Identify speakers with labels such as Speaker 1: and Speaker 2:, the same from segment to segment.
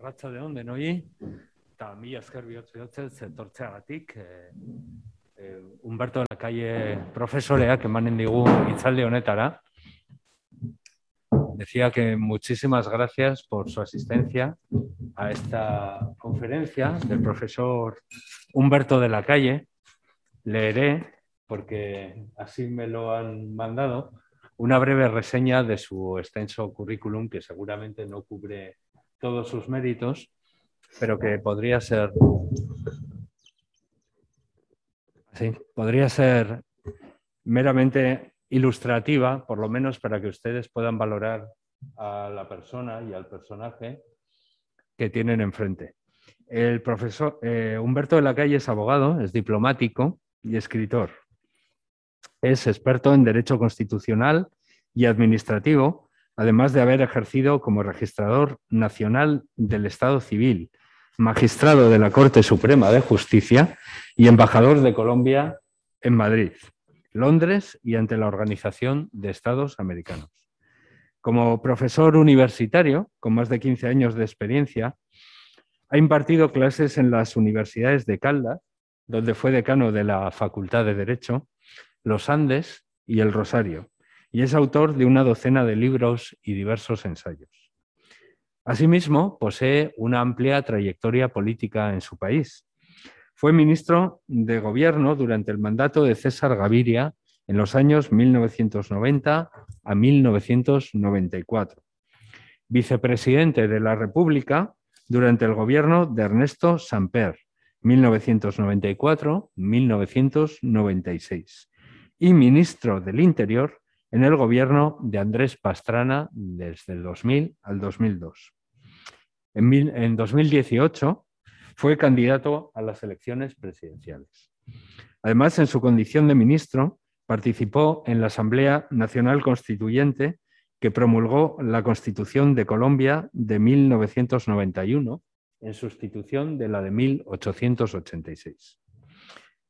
Speaker 1: De a denoi eta el sector bihotz
Speaker 2: eh, eh, humberto de la e, Humberto que profesoreak emanen digu hitzalde honetara. Decía que muchísimas gracias por su asistencia a esta conferencia del profesor Humberto de la Calle. Leeré, porque así me lo han mandado, una breve reseña de su extenso currículum que seguramente no cubre todos sus méritos, pero que podría ser, podría ser meramente ilustrativa, por lo menos para que ustedes puedan valorar a la persona y al personaje que tienen enfrente. El profesor eh, Humberto de la Calle es abogado, es diplomático y escritor. Es experto en derecho constitucional y administrativo además de haber ejercido como registrador nacional del Estado Civil, magistrado de la Corte Suprema de Justicia y embajador de Colombia en Madrid, Londres y ante la Organización de Estados Americanos. Como profesor universitario, con más de 15 años de experiencia, ha impartido clases en las universidades de Caldas, donde fue decano de la Facultad de Derecho, Los Andes y El Rosario, y es autor de una docena de libros y diversos ensayos. Asimismo, posee una amplia trayectoria política en su país. Fue ministro de Gobierno durante el mandato de César Gaviria en los años 1990 a 1994. Vicepresidente de la República durante el gobierno de Ernesto Samper, 1994-1996, y ministro del Interior en el gobierno de Andrés Pastrana desde el 2000 al 2002. En, 2018 fue candidato a las elecciones presidenciales. Además, en su condición de ministro, participó en la Asamblea Nacional Constituyente que promulgó la Constitución de Colombia de 1991 en sustitución de la de 1886.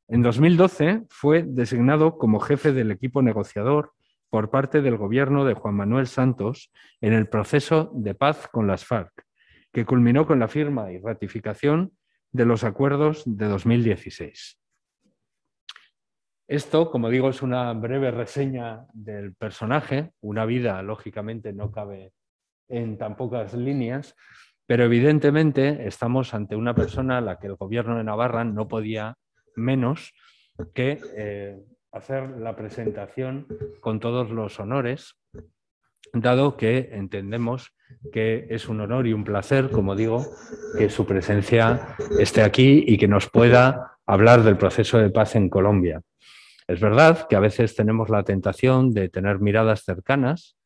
Speaker 2: En 2012 fue designado como jefe del equipo negociador por parte del gobierno de Juan Manuel Santos en el proceso de paz con las FARC, que culminó con la firma y ratificación de los acuerdos de 2016. Esto, como digo, es una breve reseña del personaje. Una vida, lógicamente, no cabe en tan pocas líneas, pero evidentemente estamos ante una persona a la que el gobierno de Navarra no podía menos que eh, hacer la presentación con todos los honores, dado que entendemos que es un honor y un placer, como digo, que su presencia esté aquí y que nos pueda hablar del proceso de paz en Colombia. Es verdad que a veces tenemos la tentación de tener miradas cercanas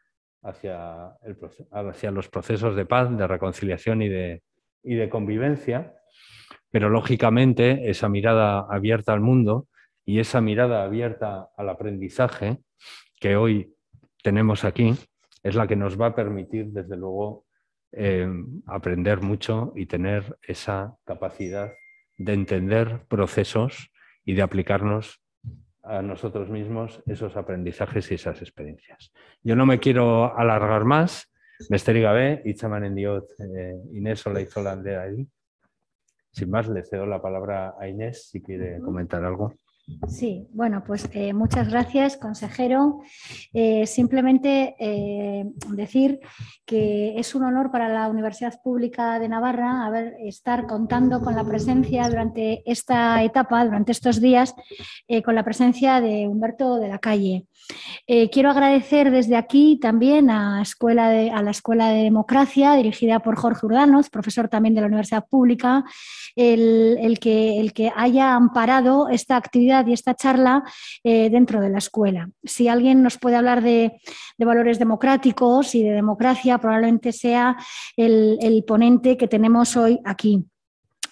Speaker 2: hacia, hacia los procesos de paz, de reconciliación y de, y de convivencia, pero lógicamente esa mirada abierta al mundo y esa mirada abierta al aprendizaje que hoy tenemos aquí es la que nos va a permitir, desde luego, eh, aprender mucho y tener esa capacidad de entender procesos y de aplicarnos a nosotros mismos esos aprendizajes y esas experiencias. Yo no me quiero alargar más. Gabe, Itzaman Endiot, eh, Inés la ahí. Sin más, le cedo la palabra a Inés si quiere comentar algo.
Speaker 3: Sí, bueno, pues eh, muchas gracias, consejero. Eh, simplemente eh, decir que es un honor para la Universidad Pública de Navarra haber, estar contando con la presencia durante esta etapa, durante estos días, con la presencia de Humberto de la Calle. quiero agradecer desde aquí también a, la Escuela de Democracia, dirigida por Jorge Urdanos, profesor también de la Universidad Pública, el que haya amparado esta actividad y esta charla eh, dentro de la escuela. Si alguien nos puede hablar de, valores democráticos y de democracia, probablemente sea el ponente que tenemos hoy aquí.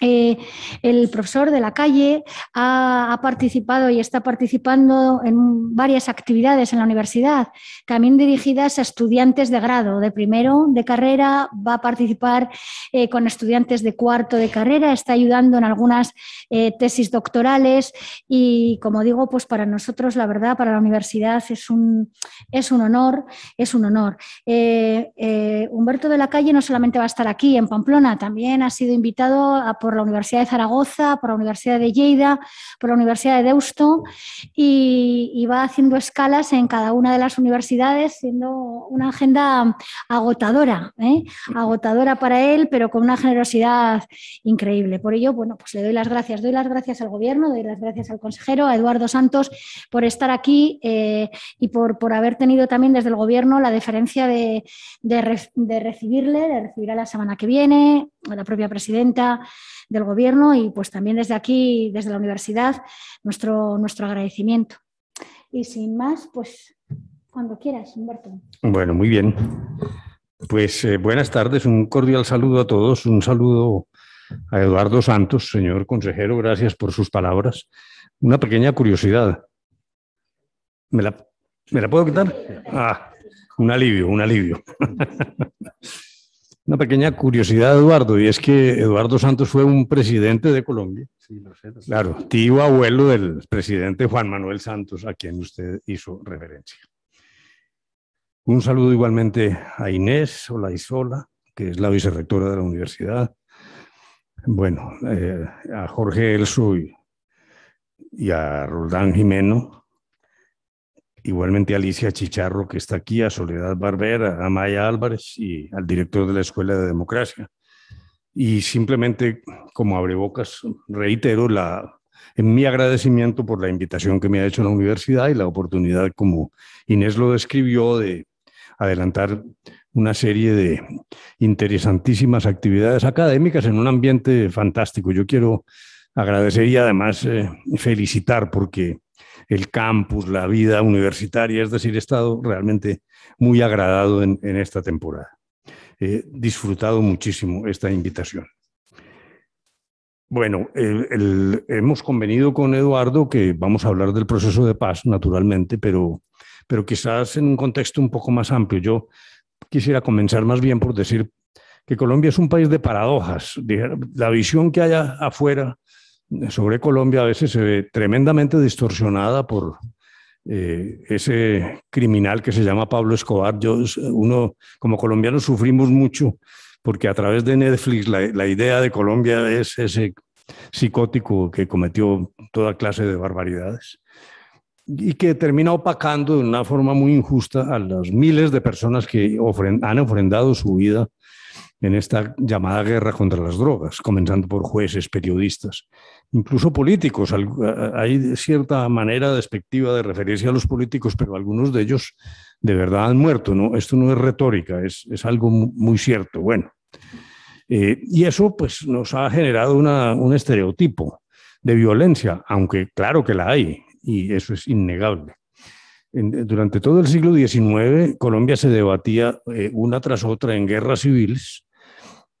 Speaker 3: Eh, el profesor de la calle ha, participado y está participando en varias actividades en la universidad, también dirigidas a estudiantes de grado, de primero de carrera, va a participar eh, con estudiantes de cuarto de carrera, está ayudando en algunas eh, tesis doctorales y, como digo, pues para nosotros, la verdad, para la universidad es un, es un honor, es un honor. Humberto de la Calle no solamente va a estar aquí en Pamplona, también ha sido invitado a por por la Universidad de Zaragoza, por la Universidad de Lleida, por la Universidad de Deusto y, va haciendo escalas en cada una de las universidades, siendo una agenda agotadora, ¿eh? agotadora para él, pero con una generosidad increíble. Por ello, bueno, pues le doy las gracias, doy las gracias al Gobierno, doy las gracias al consejero, a Eduardo Santos, por estar aquí eh, y por, por haber tenido también desde el Gobierno la deferencia de, recibirle, de recibir a la semana que viene, a la propia presidenta, del Gobierno y pues también desde aquí, desde la universidad, nuestro, nuestro agradecimiento. Y sin más, pues cuando quieras, Humberto.
Speaker 4: Bueno, muy bien. Pues eh, buenas tardes, un cordial saludo a todos, un saludo a Eduardo Santos, señor consejero, gracias por sus palabras. Una pequeña curiosidad. ¿Me la, ¿me la puedo quitar? Ah, un alivio, un alivio. Una pequeña curiosidad, Eduardo, y es que Eduardo Santos fue un presidente de Colombia. Sí, lo sé. Claro, tío abuelo del presidente Juan Manuel Santos, a quien usted hizo referencia. Un saludo igualmente a Inés Olaizola, que es la vicerectora de la universidad. Bueno, eh, a Jorge Elso y a Roldán Jimeno, Igualmente Alicia Chicharro, que está aquí, a Soledad Barbera, a Maya Álvarez y al director de la Escuela de Democracia. Y simplemente, como abrebocas, reitero la, en mi agradecimiento por la invitación que me ha hecho la universidad y la oportunidad, como Inés lo describió, de adelantar una serie de interesantísimas actividades académicas en un ambiente fantástico. Yo quiero agradecer y además eh, felicitar porque el campus, la vida universitaria, es decir, he estado realmente muy agradado en, esta temporada. He disfrutado muchísimo esta invitación. Bueno, hemos convenido con Eduardo que vamos a hablar del proceso de paz, naturalmente, pero, pero quizás en un contexto un poco más amplio. Yo quisiera comenzar más bien por decir que Colombia es un país de paradojas. La visión que haya afuera sobre Colombia a veces se ve tremendamente distorsionada por eh, ese criminal que se llama Pablo Escobar. Yo, como colombiano, sufrimos mucho porque a través de Netflix la, idea de Colombia es ese psicótico que cometió toda clase de barbaridades y que termina opacando de una forma muy injusta a las miles de personas que han ofrendado su vida en esta llamada guerra contra las drogas, comenzando por jueces, periodistas, incluso políticos. Hay cierta manera despectiva de referirse a los políticos, pero algunos de ellos de verdad han muerto. ¿no? Esto no es retórica, es, algo muy cierto. Bueno, eh, y eso pues, nos ha generado un estereotipo de violencia, aunque claro que la hay, y eso es innegable durante todo el siglo XIX, Colombia se debatía eh, una tras otra en guerras civiles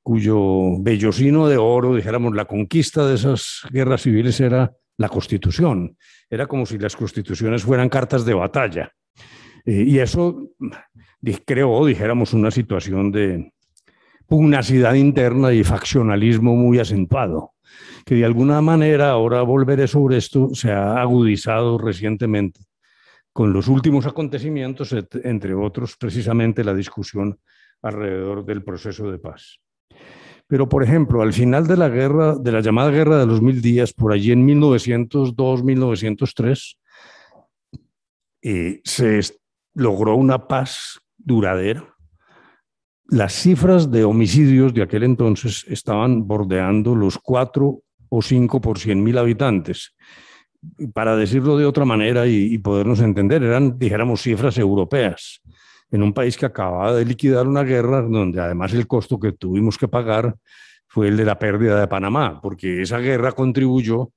Speaker 4: cuyo bellocino de oro, dijéramos, la conquista de esas guerras civiles era la constitución. Era como si las constituciones fueran cartas de batalla. Eh, y eso mm, creó, dijéramos, una situación de pugnacidad interna y faccionalismo muy acentuado, que de alguna manera, ahora volveré sobre esto, se ha agudizado recientemente con los últimos acontecimientos, entre otros precisamente la discusión alrededor del proceso de paz. Pero, por ejemplo, al final de la guerra, de la llamada Guerra de los Mil Días, por allí en 1902-1903, eh, se logró una paz duradera. Las cifras de homicidios de aquel entonces estaban bordeando los 4 o 5 por 100 mil habitantes. Para decirlo de otra manera y, y podernos entender, eran, dijéramos, cifras europeas en un país que acababa de liquidar una guerra donde además el costo que tuvimos que pagar fue el de la pérdida de Panamá, porque esa guerra contribuyó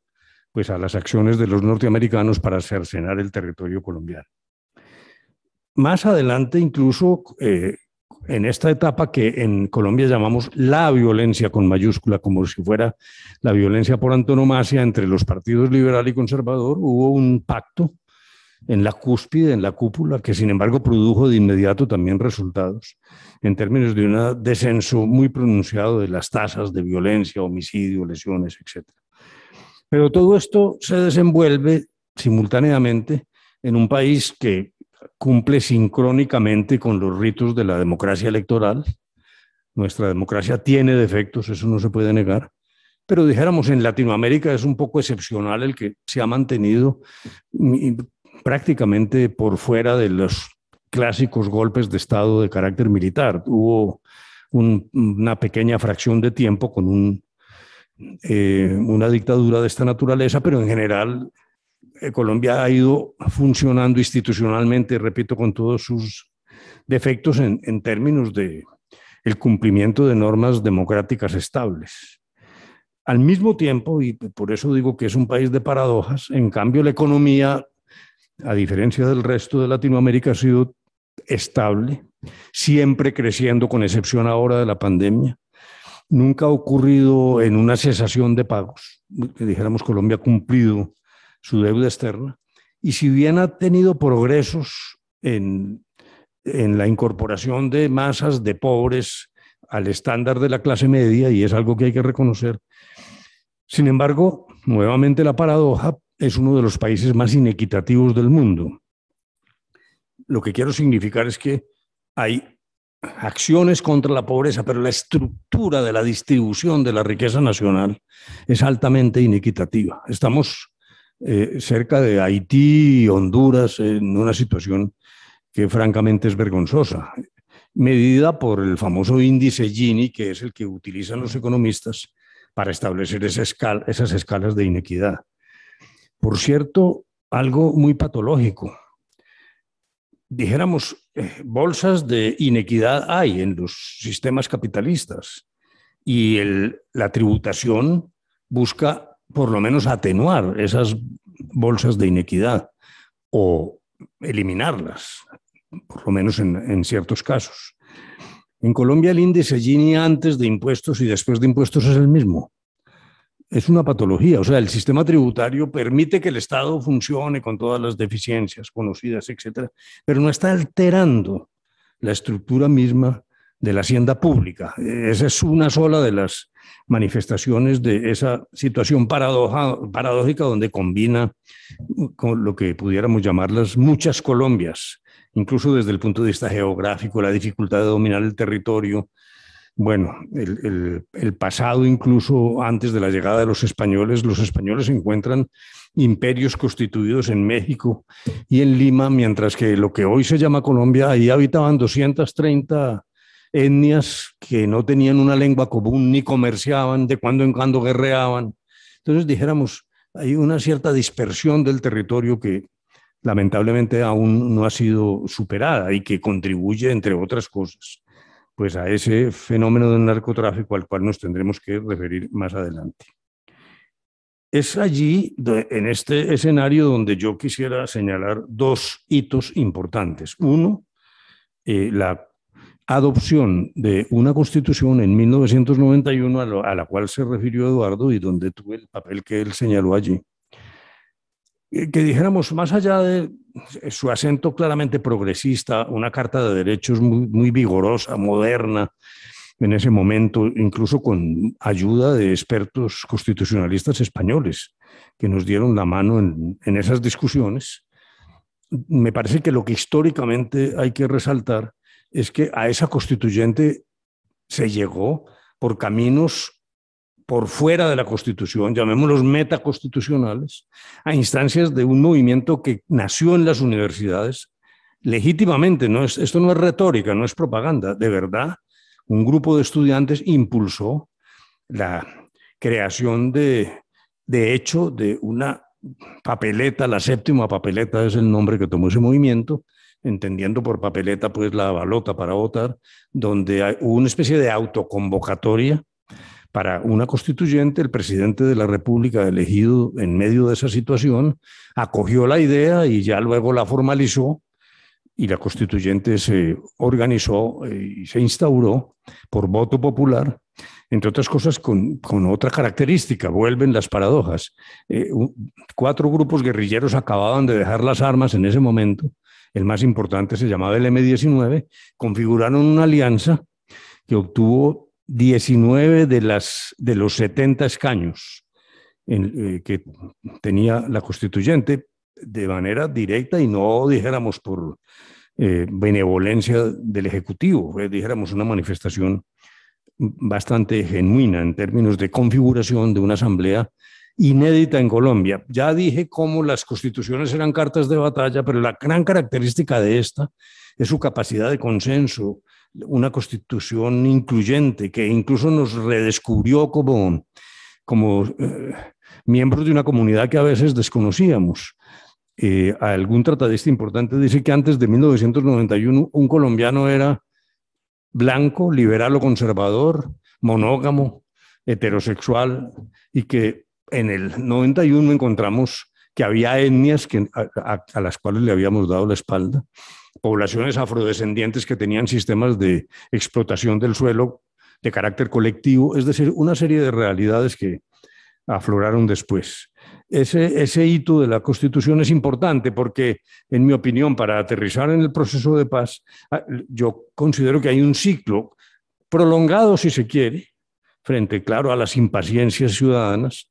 Speaker 4: pues, a las acciones de los norteamericanos para cercenar el territorio colombiano. Más adelante, incluso eh, en esta etapa que en Colombia llamamos la violencia con mayúscula, como si fuera la violencia por antonomasia entre los partidos liberal y conservador, hubo un pacto en la cúspide, en la cúpula, que sin embargo produjo de inmediato también resultados en términos de un descenso muy pronunciado de las tasas de violencia, homicidio, lesiones, etc. Pero todo esto se desenvuelve simultáneamente en un país que cumple sincrónicamente con los ritos de la democracia electoral. Nuestra democracia tiene defectos, eso no se puede negar, pero dijéramos en Latinoamérica es un poco excepcional el que se ha mantenido prácticamente por fuera de los clásicos golpes de Estado de carácter militar. Hubo una pequeña fracción de tiempo con eh, una dictadura de esta naturaleza, pero en general eh, Colombia ha ido funcionando institucionalmente, repito, con todos sus defectos en, términos de el cumplimiento de normas democráticas estables. Al mismo tiempo, y por eso digo que es un país de paradojas, en cambio la economía a diferencia del resto de Latinoamérica, ha sido estable, siempre creciendo, con excepción ahora de la pandemia. Nunca ha ocurrido en una cesación de pagos. que Dijéramos, Colombia ha cumplido su deuda externa. Y si bien ha tenido progresos en, en la incorporación de masas de pobres al estándar de la clase media, y es algo que hay que reconocer, sin embargo, nuevamente la paradoja, es uno de los países más inequitativos del mundo. Lo que quiero significar es que hay acciones contra la pobreza, pero la estructura de la distribución de la riqueza nacional es altamente inequitativa. Estamos eh, cerca de Haití y Honduras en una situación que francamente es vergonzosa, medida por el famoso índice Gini, que es el que utilizan los economistas para establecer esas escalas de inequidad. Por cierto, algo muy patológico. Dijéramos, eh, bolsas de inequidad hay en los sistemas capitalistas y la tributación busca por lo menos atenuar esas bolsas de inequidad o eliminarlas, por lo menos en, en ciertos casos. En Colombia el índice Gini antes de impuestos y después de impuestos es el mismo es una patología. O sea, el sistema tributario permite que el Estado funcione con todas las deficiencias conocidas, etcétera, pero no está alterando la estructura misma de la hacienda pública. Esa es una sola de las manifestaciones de esa situación paradójica donde combina con lo que pudiéramos llamar muchas Colombias, incluso desde el punto de vista geográfico, la dificultad de dominar el territorio, bueno, el, pasado, incluso antes de la llegada de los españoles, los españoles encuentran imperios constituidos en México y en Lima, mientras que lo que hoy se llama Colombia, ahí habitaban 230 etnias que no tenían una lengua común ni comerciaban, de cuando en cuando guerreaban. Entonces, dijéramos, hay una cierta dispersión del territorio que lamentablemente aún no ha sido superada y que contribuye, entre otras cosas, pues a ese fenómeno del narcotráfico al cual nos tendremos que referir más adelante. Es allí, en este escenario, donde yo quisiera señalar dos hitos importantes. Uno, eh, la adopción de una constitución en 1991 a, a, la cual se refirió Eduardo y donde tuve el papel que él señaló allí. Eh, que dijéramos, más allá de su acento claramente progresista, una carta de derechos muy, vigorosa, moderna, en ese momento, incluso con ayuda de expertos constitucionalistas españoles que nos dieron la mano en, en esas discusiones, me parece que lo que históricamente hay que resaltar es que a esa constituyente se llegó por caminos por fuera de la Constitución, llamémoslos metaconstitucionales, a instancias de un movimiento que nació en las universidades legítimamente, no es, esto no es retórica, no es propaganda, de verdad, un grupo de estudiantes impulsó la creación de, de hecho de una papeleta, la séptima papeleta es el nombre que tomó ese movimiento, entendiendo por papeleta pues la balota para votar, donde hay una especie de autoconvocatoria para una constituyente, el presidente de la República, elegido en medio de esa situación, acogió la idea y ya luego la formalizó y la constituyente se organizó eh, y se instauró por voto popular, entre otras cosas con, otra característica, vuelven las paradojas. Eh, cuatro grupos guerrilleros acababan de dejar las armas en ese momento, el más importante se llamaba el M-19, configuraron una alianza que obtuvo 19 de, las, de los 70 escaños eh, que tenía la constituyente de manera directa y no dijéramos por eh, benevolencia del Ejecutivo, pues, dijéramos una manifestación bastante genuina en términos de configuración de una asamblea inédita en Colombia. Ya dije cómo las constituciones eran cartas de batalla, pero la gran característica de esta es su capacidad de consenso, una constitución incluyente que incluso nos redescubrió como, eh, miembros de una comunidad que a veces desconocíamos. Eh, algún tratadista importante dice que antes de 1991 un colombiano era blanco, liberal o conservador, monógamo, heterosexual, y que en el 91 encontramos que había etnias a las cuales le habíamos dado la espalda poblaciones afrodescendientes que tenían sistemas de explotación del suelo de carácter colectivo, es decir, una serie de realidades que afloraron después. Ese, ese hito de la Constitución es importante porque, en mi opinión, para aterrizar en el proceso de paz, ah, yo considero que hay un ciclo prolongado, si se quiere, frente, claro, a las impaciencias ciudadanas,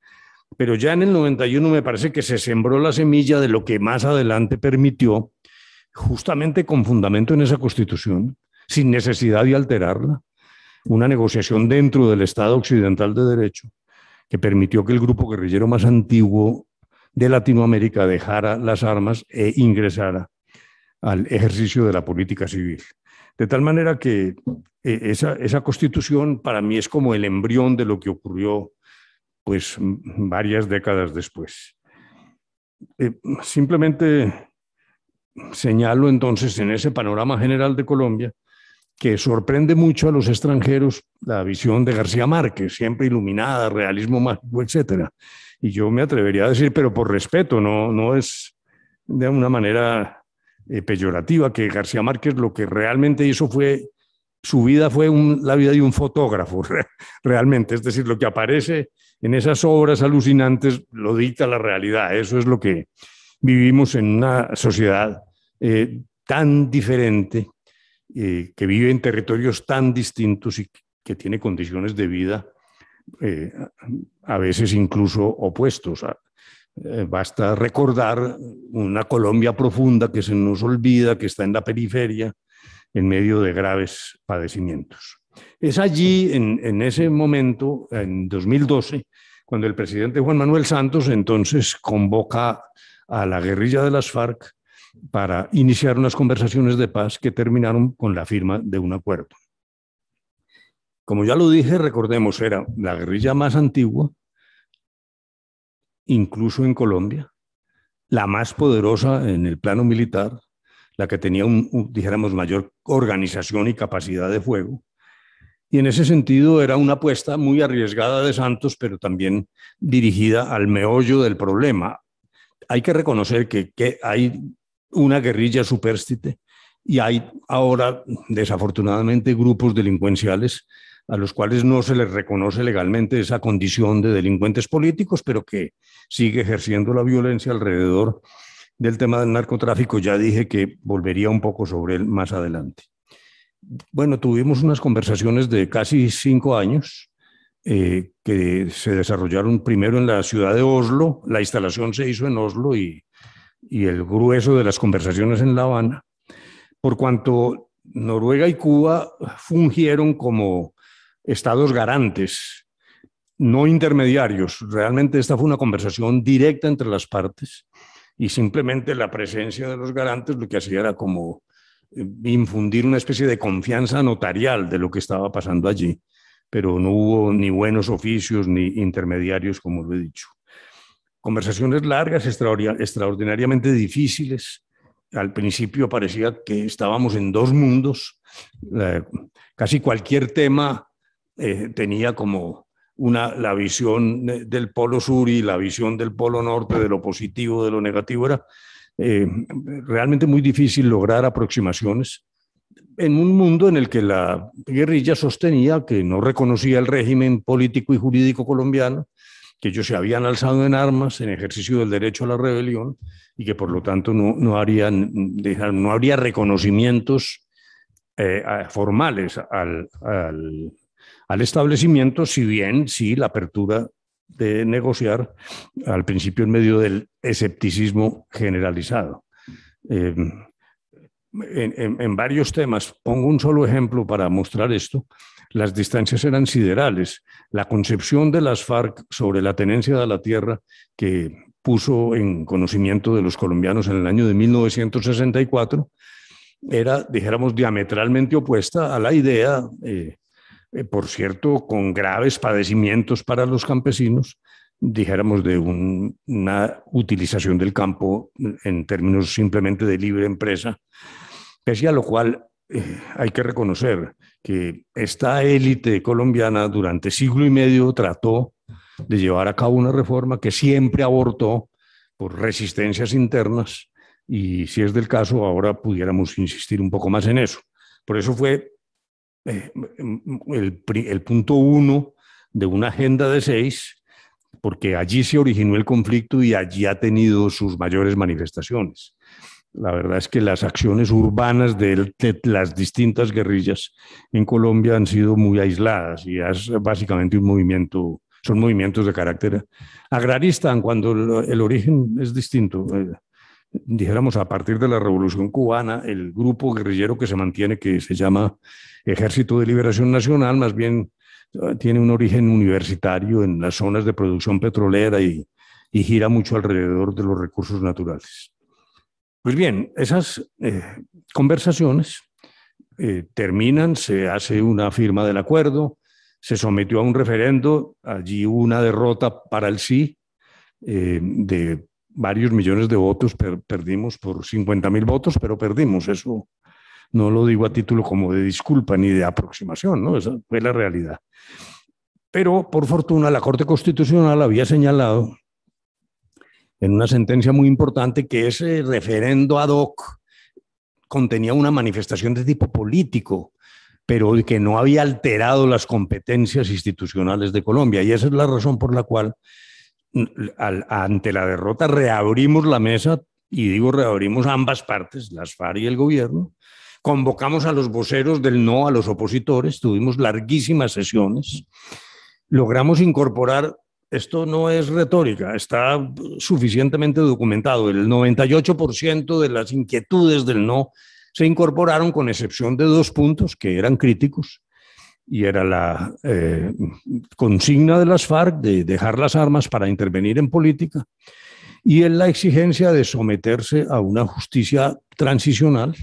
Speaker 4: pero ya en el 91 me parece que se sembró la semilla de lo que más adelante permitió justamente con fundamento en esa Constitución, sin necesidad de alterarla, una negociación dentro del Estado Occidental de Derecho que permitió que el grupo guerrillero más antiguo de Latinoamérica dejara las armas e ingresara al ejercicio de la política civil. De tal manera que eh, esa, constitución para mí es como el embrión de lo que ocurrió pues varias décadas después. Eh, simplemente señalo entonces en ese panorama general de Colombia que sorprende mucho a los extranjeros la visión de García Márquez, siempre iluminada, realismo mágico, etcétera. Y yo me atrevería a decir, pero por respeto, no, no es de una manera eh, peyorativa, que García Márquez lo que realmente hizo fue, su vida fue la vida de un fotógrafo, realmente. Es decir, lo que aparece en esas obras alucinantes lo dicta la realidad. Eso es lo que, vivimos en una sociedad eh, tan diferente, eh, que vive en territorios tan distintos y que tiene condiciones de vida eh, a veces incluso opuestos. Ah, basta recordar una Colombia profunda que se nos olvida, que está en la periferia, en medio de graves padecimientos. Es allí, en, en ese momento, en 2012, cuando el presidente Juan Manuel Santos entonces convoca a la guerrilla de las FARC para iniciar unas conversaciones de paz que terminaron con la firma de un acuerdo. Como ya lo dije, recordemos, era la guerrilla más antigua, incluso en Colombia, la más poderosa en el plano militar, la que tenía, un, dijéramos, mayor organización y capacidad de fuego. Y en ese sentido era una apuesta muy arriesgada de Santos, pero también dirigida al meollo del problema, hay que reconocer que, hay una guerrilla superstite y hay ahora, desafortunadamente, grupos delincuenciales a los cuales no se les reconoce legalmente esa condición de delincuentes políticos, pero que sigue ejerciendo la violencia alrededor del tema del narcotráfico. Ya dije que volvería un poco sobre él más adelante. Bueno, tuvimos unas conversaciones de casi cinco años eh, que se desarrollaron primero en la ciudad de Oslo, la instalación se hizo en Oslo y, el grueso de las conversaciones en La Habana, por cuanto Noruega y Cuba fungieron como estados garantes, no intermediarios. Realmente esta fue una conversación directa entre las partes y simplemente la presencia de los garantes lo que hacía era como eh, infundir una especie de confianza notarial de lo que estaba pasando allí pero no hubo ni buenos oficios ni intermediarios, como lo he dicho. Conversaciones largas, extraordinariamente difíciles. Al principio parecía que estábamos en dos mundos. Casi cualquier tema eh, tenía como una, la visión del polo sur y la visión del polo norte, de lo positivo, de lo negativo. Era eh, realmente muy difícil lograr aproximaciones en un mundo en el que la guerrilla sostenía que no reconocía el régimen político y jurídico colombiano, que ellos se habían alzado en armas en ejercicio del derecho a la rebelión y que por lo tanto no, no, harían, no habría reconocimientos eh, formales al, al, establecimiento, si bien sí la apertura de negociar al principio en medio del escepticismo generalizado. Eh, en, varios temas. Pongo un solo ejemplo para mostrar esto. Las distancias eran siderales. La concepción de las FARC sobre la tenencia de la tierra que puso en conocimiento de los colombianos en el año de 1964 era, dijéramos, diametralmente opuesta a la idea, eh, eh, por cierto, con graves padecimientos para los campesinos, dijéramos, de una utilización del campo en términos simplemente de libre empresa Pese a lo cual, eh, hay que reconocer que esta élite colombiana durante siglo y medio trató de llevar a cabo una reforma que siempre abortó por resistencias internas y si es del caso, ahora pudiéramos insistir un poco más en eso. Por eso fue eh, el punto uno de una agenda de seis, porque allí se originó el conflicto y allí ha tenido sus mayores manifestaciones. La verdad es que las acciones urbanas de las distintas guerrillas en Colombia han sido muy aisladas y es básicamente un movimiento, son movimientos de carácter agrarista, cuando el origen es distinto. Eh, dijéramos, a partir de la Revolución Cubana, el grupo guerrillero que se mantiene, que se llama Ejército de Liberación Nacional, más bien eh, tiene un origen universitario en las zonas de producción petrolera y gira mucho alrededor de los recursos naturales. Pues bien, esas eh, conversaciones eh, terminan, se hace una firma del acuerdo, se sometió a un referendo, allí hubo una derrota para el sí eh, de varios millones de votos, perdimos por 50 votos, pero perdimos eso. No lo digo a título como de disculpa ni de aproximación, ¿no? Esa fue la realidad. Pero por fortuna la Corte Constitucional había señalado en una sentencia muy importante que ese eh, referendo ad hoc contenía una manifestación de tipo político, pero que no había alterado las competencias institucionales de Colombia. Y esa es la razón por la cual mm, ante la derrota reabrimos la mesa, y digo reabrimos ambas partes, las FARC y el gobierno, convocamos a los voceros del no, a los opositores, tuvimos larguísimas sesiones, logramos incorporar esto no es retórica, está suficientemente documentado. El 98% de las inquietudes del no se incorporaron con excepción de dos puntos que eran críticos y era la eh, consigna de las FARC de dejar las armas para intervenir en política y en la exigencia de someterse a una justicia transicional,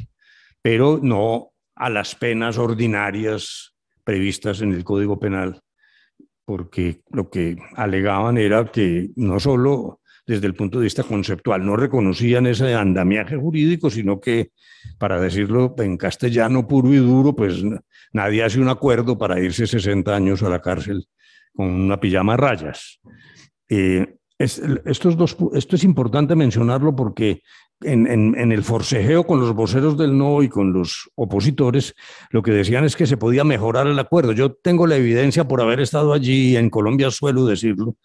Speaker 4: pero no a las penas ordinarias previstas en el Código Penal porque lo que alegaban era que no solo desde el punto de vista conceptual no reconocían ese andamiaje jurídico, sino que, para decirlo en castellano puro y duro, pues nadie hace un acuerdo para irse 60 años a la cárcel con una pijama a rayas. Eh, estos dos, esto es importante mencionarlo porque en, el forcejeo con los voceros del no y con los opositores, lo que decían es que se podía mejorar el acuerdo. Yo tengo la evidencia por haber estado allí, en Colombia suelo decirlo.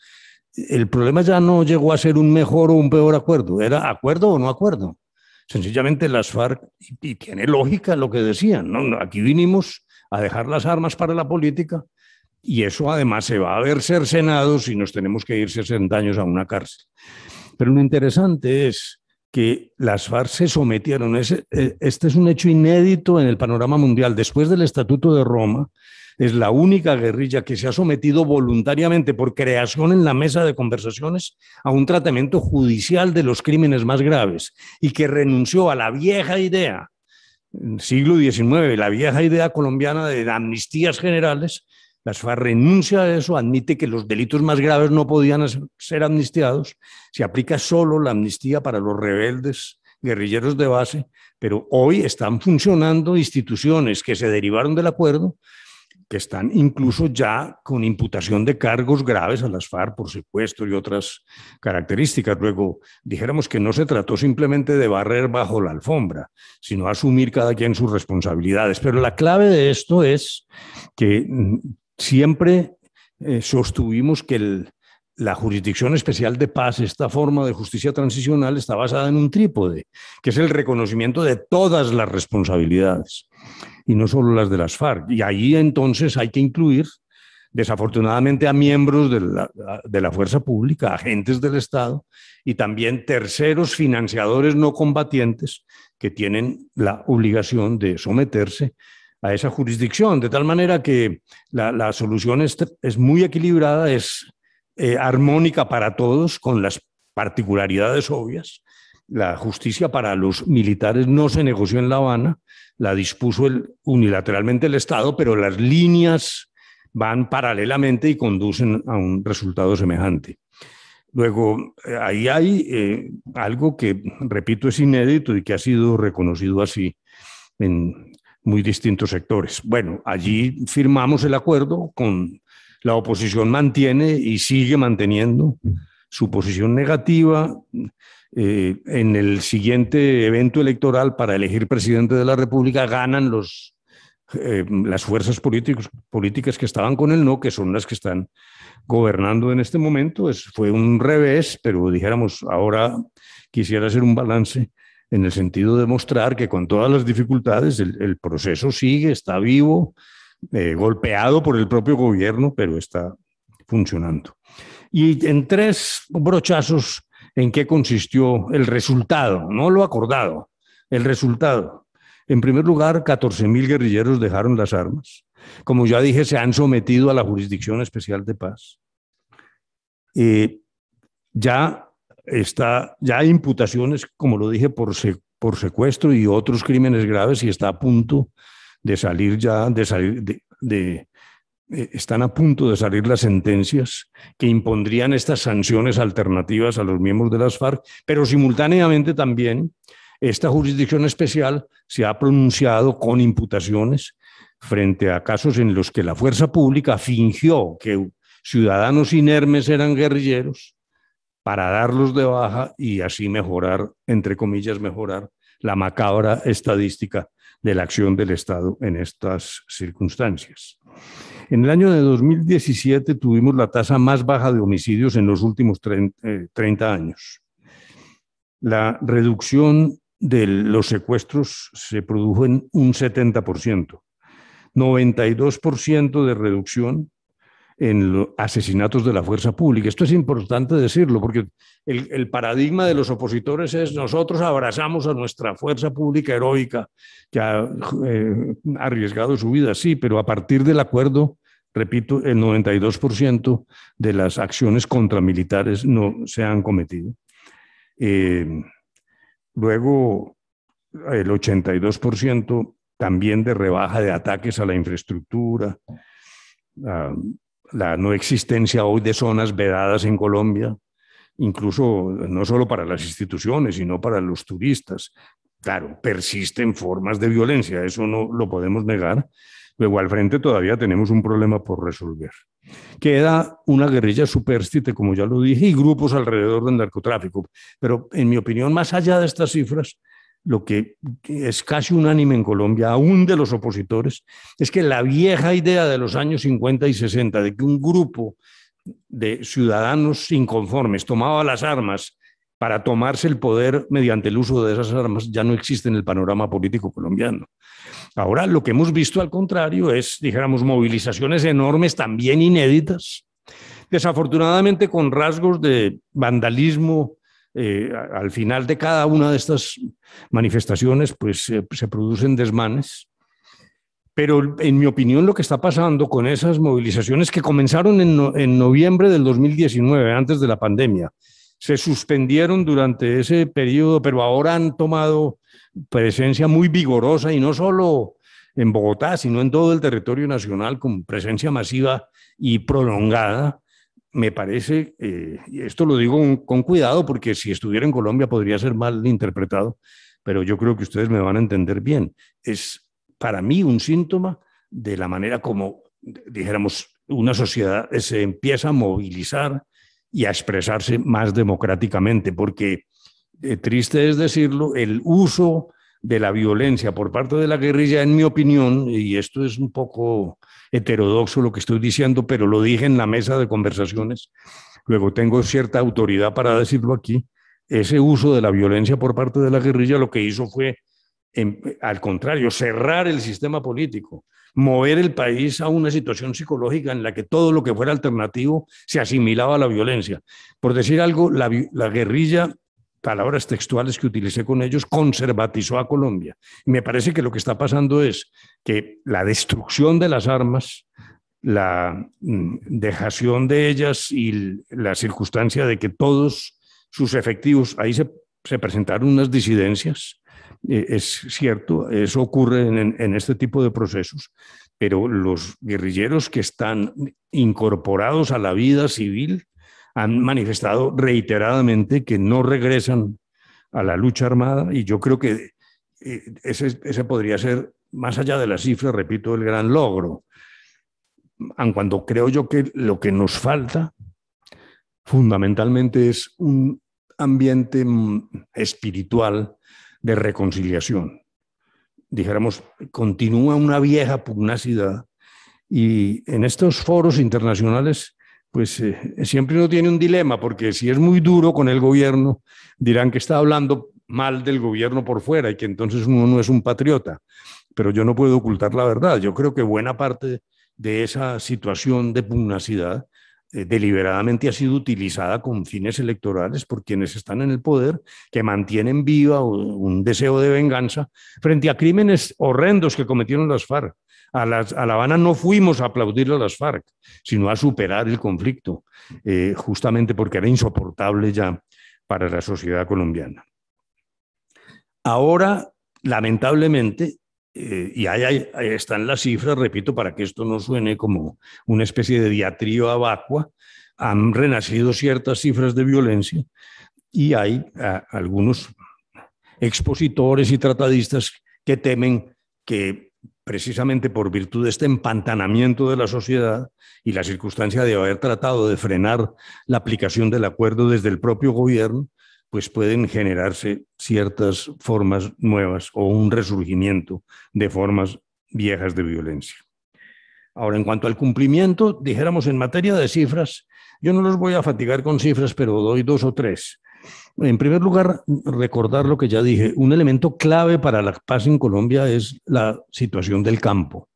Speaker 4: El problema ya no llegó a ser un mejor o un peor acuerdo, era acuerdo o no acuerdo. Sencillamente las FARC, y, tiene lógica lo que decían, ¿no? aquí vinimos a dejar las armas para la política y eso además se va a ver cercenado si nos tenemos que ir 60 años a una cárcel. Pero lo interesante es que las FARC se sometieron. Eh, este es un hecho inédito en el panorama mundial. Después del Estatuto de Roma, es la única guerrilla que se ha sometido voluntariamente por creación en la mesa de conversaciones a un tratamiento judicial de los crímenes más graves y que renunció a la vieja idea, siglo XIX, la vieja idea colombiana de amnistías generales las FARC renuncia a eso, admite que los delitos más graves no podían ser amnistiados, se aplica solo la amnistía para los rebeldes guerrilleros de base, pero hoy están funcionando instituciones que se derivaron del acuerdo, que están incluso ya con imputación de cargos graves a las FARC por supuesto y otras características. Luego, dijéramos que no se trató simplemente de barrer bajo la alfombra, sino asumir cada quien sus responsabilidades. Pero la clave de esto es que mm, siempre eh, sostuvimos que la jurisdicción especial de paz, esta forma de justicia transicional, está basada en un trípode, que es el reconocimiento de todas las responsabilidades, y no solo las de las FARC. Y ahí entonces hay que incluir, desafortunadamente, a miembros de la, de la fuerza pública, agentes del Estado, y también terceros financiadores no combatientes que tienen la obligación de someterse a esa jurisdicción, de tal manera que la, solución es, muy equilibrada, es eh, armónica para todos, con las particularidades obvias. La justicia para los militares no se negoció en La Habana, la dispuso unilateralmente el Estado, pero las líneas van paralelamente y conducen a un resultado semejante. Luego, eh, ahí hay eh, algo que, repito, es inédito y que ha sido reconocido así en muy distintos sectores. Bueno, allí firmamos el acuerdo con la oposición mantiene y sigue manteniendo su posición negativa. Eh, en el siguiente evento electoral para elegir presidente de la República ganan los, eh, las fuerzas políticos, políticas que estaban con el no, que son las que están gobernando en este momento. Es, fue un revés, pero dijéramos, ahora quisiera hacer un balance en el sentido de mostrar que con todas las dificultades el, proceso sigue, está vivo, eh, golpeado por el propio gobierno, pero está funcionando. Y en tres brochazos, ¿en qué consistió el resultado? No lo acordado, el resultado. En primer lugar, 14.000 guerrilleros dejaron las armas. Como ya dije, se han sometido a la Jurisdicción Especial de Paz. Eh, ya está, ya hay imputaciones, como lo dije, por, secuestro y otros crímenes graves y está a punto de salir ya, de salir, de, eh, están a punto de salir las sentencias que impondrían estas sanciones alternativas a los miembros de las FARC, pero simultáneamente también esta jurisdicción especial se ha pronunciado con imputaciones frente a casos en los que la fuerza pública fingió que ciudadanos inermes eran guerrilleros para darlos de baja y así mejorar, entre comillas, mejorar la macabra estadística de la acción del Estado en estas circunstancias. En el año de 2017 tuvimos la tasa más baja de homicidios en los últimos 30 eh, años. La reducción de los secuestros se produjo en un 70%, 92% de reducción en los asesinatos de la fuerza pública. Esto es importante decirlo, porque el, paradigma de los opositores es nosotros abrazamos a nuestra fuerza pública heroica, que ha eh, arriesgado su vida, sí, pero a partir del acuerdo, repito, el 92% de las acciones contramilitares no se han cometido. Eh, luego, el 82% también de rebaja de ataques a la infraestructura la no existencia hoy de zonas vedadas en Colombia, incluso no solo para las instituciones, sino para los turistas. Claro, persisten formas de violencia, eso no lo podemos negar. Luego al frente todavía tenemos un problema por resolver. Queda una guerrilla superstite, como ya lo dije, y grupos alrededor del narcotráfico. Pero en mi opinión, más allá de estas cifras, lo que es casi unánime en Colombia, aún de los opositores, es que la vieja idea de los años 50 y 60, de que un grupo de ciudadanos inconformes tomaba las armas para tomarse el poder mediante el uso de esas armas, ya no existe en el panorama político colombiano. Ahora lo que hemos visto al contrario es, dijéramos, movilizaciones enormes, también inéditas, desafortunadamente con rasgos de vandalismo, eh, al final de cada una de estas manifestaciones, pues eh, se producen desmanes. Pero en mi opinión lo que está pasando con esas movilizaciones que comenzaron en, en noviembre del 2019, antes de la pandemia, se suspendieron durante ese periodo, pero ahora han tomado presencia muy vigorosa y no solo en Bogotá, sino en todo el territorio nacional con presencia masiva y prolongada me parece, eh, y esto lo digo con cuidado porque si estuviera en Colombia podría ser mal interpretado, pero yo creo que ustedes me van a entender bien. Es para mí un síntoma de la manera como, dijéramos, una sociedad se empieza a movilizar y a expresarse más democráticamente, porque eh, triste es decirlo, el uso de la violencia por parte de la guerrilla, en mi opinión, y esto es un poco heterodoxo lo que estoy diciendo, pero lo dije en la mesa de conversaciones, luego tengo cierta autoridad para decirlo aquí, ese uso de la violencia por parte de la guerrilla lo que hizo fue, em, al contrario, cerrar el sistema político, mover el país a una situación psicológica en la que todo lo que fuera alternativo se asimilaba a la violencia. Por decir algo, la guerrilla palabras textuales que utilicé con ellos, conservatizó a Colombia. Me parece que lo que está pasando es que la destrucción de las armas, la mm, dejación de ellas y la circunstancia de que todos sus efectivos, ahí se, presentaron unas disidencias, eh, es cierto, eso ocurre en, este tipo de procesos, pero los guerrilleros que están incorporados a la vida civil han manifestado reiteradamente que no regresan a la lucha armada y yo creo que eh, ese, podría ser, más allá de las cifras, repito, el gran logro. En cuando creo yo que lo que nos falta fundamentalmente es un ambiente mm, espiritual de reconciliación. Dijéramos, continúa una vieja pugnacidad y en estos foros internacionales pues eh, siempre uno tiene un dilema, porque si es muy duro con el gobierno, dirán que está hablando mal del gobierno por fuera y que entonces uno no es un patriota. Pero yo no puedo ocultar la verdad. Yo creo que buena parte de esa situación de pugnacidad eh, deliberadamente ha sido utilizada con fines electorales por quienes están en el poder, que mantienen viva un deseo de venganza frente a crímenes horrendos que cometieron las FARC. A, La Habana no fuimos a aplaudir a las FARC, sino a superar el conflicto, eh, justamente porque era insoportable ya para la sociedad colombiana. Ahora, lamentablemente, eh, y ahí, están las cifras, repito, para que esto no suene como una especie de diatrío vacua, han renacido ciertas cifras de violencia y hay ah, algunos expositores y tratadistas que temen que precisamente por virtud de este empantanamiento de la sociedad y la circunstancia de haber tratado de frenar la aplicación del acuerdo desde el propio gobierno, pues pueden generarse ciertas formas nuevas o un resurgimiento de formas viejas de violencia. Ahora, en cuanto al cumplimiento, dijéramos en materia de cifras, yo no los voy a fatigar con cifras, pero doy dos o tres. En primer lugar, recordar lo que ya dije, un elemento clave para la paz en Colombia es la situación del campo.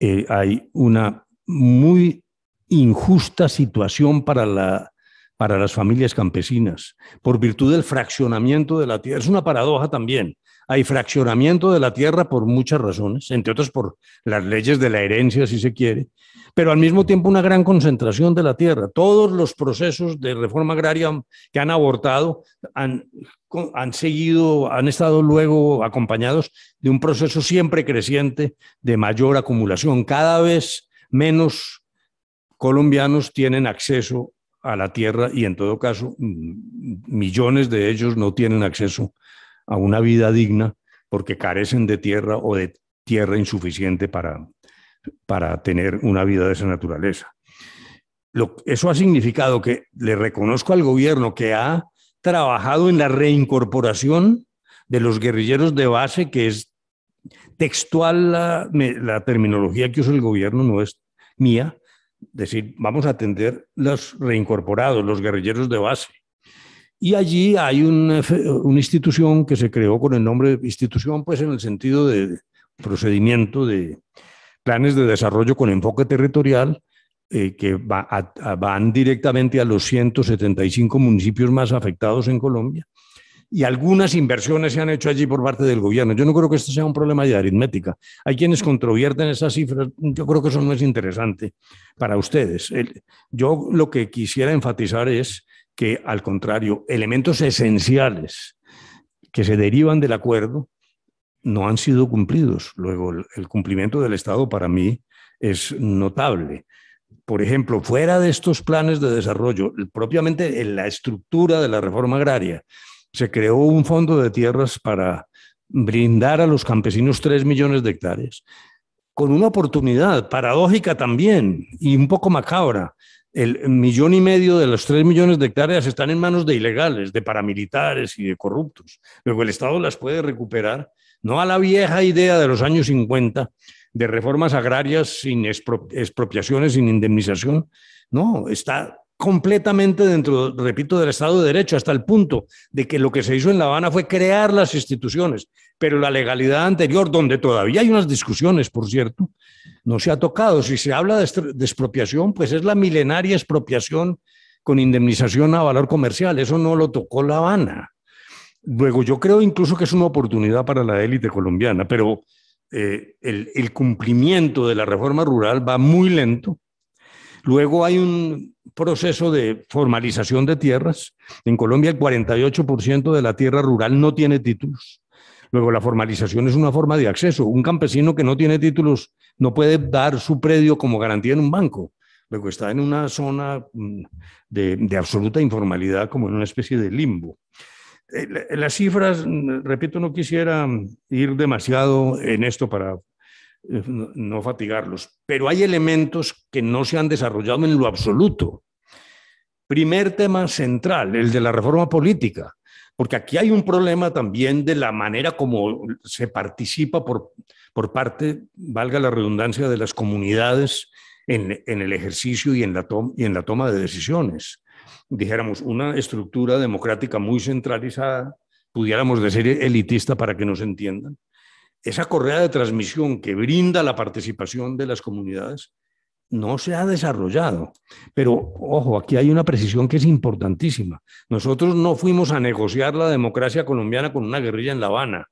Speaker 4: Eh, hay una muy injusta situación para la para las familias campesinas, por virtud del fraccionamiento de la tierra. Es una paradoja también. Hay fraccionamiento de la tierra por muchas razones, entre otras por las leyes de la herencia, si se quiere, pero al mismo tiempo una gran concentración de la tierra. Todos los procesos de reforma agraria que han abortado han, seguido, han estado luego acompañados de un proceso siempre creciente de mayor acumulación. Cada vez menos colombianos tienen acceso a la tierra y en todo caso millones de ellos no tienen acceso a una vida digna porque carecen de tierra o de tierra insuficiente para, para tener una vida de esa naturaleza. eso ha significado que le reconozco al gobierno que ha trabajado en la reincorporación de los guerrilleros de base, que es textual la, la terminología que usa el gobierno, no es mía, decir, vamos a atender los reincorporados, los guerrilleros de base. Y allí hay una, institución que se creó con el nombre de institución, pues en el sentido de procedimiento de planes de desarrollo con enfoque territorial, eh, que va van directamente a los 175 municipios más afectados en Colombia y algunas inversiones se han hecho allí por parte del gobierno. Yo no creo que esto sea un problema de aritmética. Hay quienes controvierten esas cifras. Yo creo que eso no es interesante para ustedes. Yo lo que quisiera enfatizar es que, al contrario, elementos esenciales que se derivan del acuerdo no han sido cumplidos. Luego, el cumplimiento del Estado para mí es notable por ejemplo, fuera de estos planes de desarrollo, propiamente en la estructura de la reforma agraria, se creó un fondo de tierras para brindar a los campesinos 3 millones de hectáreas, con una oportunidad paradójica también y un poco macabra. El millón y medio de los 3 millones de hectáreas están en manos de ilegales, de paramilitares y de corruptos. Luego el Estado las puede recuperar, no a la vieja idea de los años 50 de reformas agrarias sin expropiaciones, sin indemnización. No, está completamente dentro, repito, del Estado de Derecho, hasta el punto de que lo que se hizo en La Habana fue crear las instituciones, pero la legalidad anterior, donde todavía hay unas discusiones, por cierto, no se ha tocado. Si se habla de expropiación, pues es la milenaria expropiación con indemnización a valor comercial. Eso no lo tocó La Habana. Luego, yo creo incluso que es una oportunidad para la élite colombiana, pero eh, el cumplimiento de la reforma rural va muy lento. Luego hay un, proceso de formalización de tierras. En Colombia el 48% de la tierra rural no tiene títulos. Luego la formalización es una forma de acceso. Un campesino que no tiene títulos no puede dar su predio como garantía en un banco. Luego está en una zona mm, de, absoluta informalidad, como en una especie de limbo. Eh, las cifras, mm, repito, no quisiera mm, ir demasiado en esto para eh, no fatigarlos, pero hay elementos que no se han desarrollado en lo absoluto. Primer tema central, el de la reforma política, porque aquí hay un problema también de la manera como se participa por, parte, valga la redundancia, de las comunidades en, el ejercicio y y en la toma de decisiones. Dijéramos, una estructura democrática muy centralizada, pudiéramos decir elitista para que nos entiendan, esa correa de transmisión que brinda la participación de las comunidades no se ha desarrollado. Pero, ojo, aquí hay una precisión que es importantísima. Nosotros no fuimos a negociar la democracia colombiana con una guerrilla en La Habana.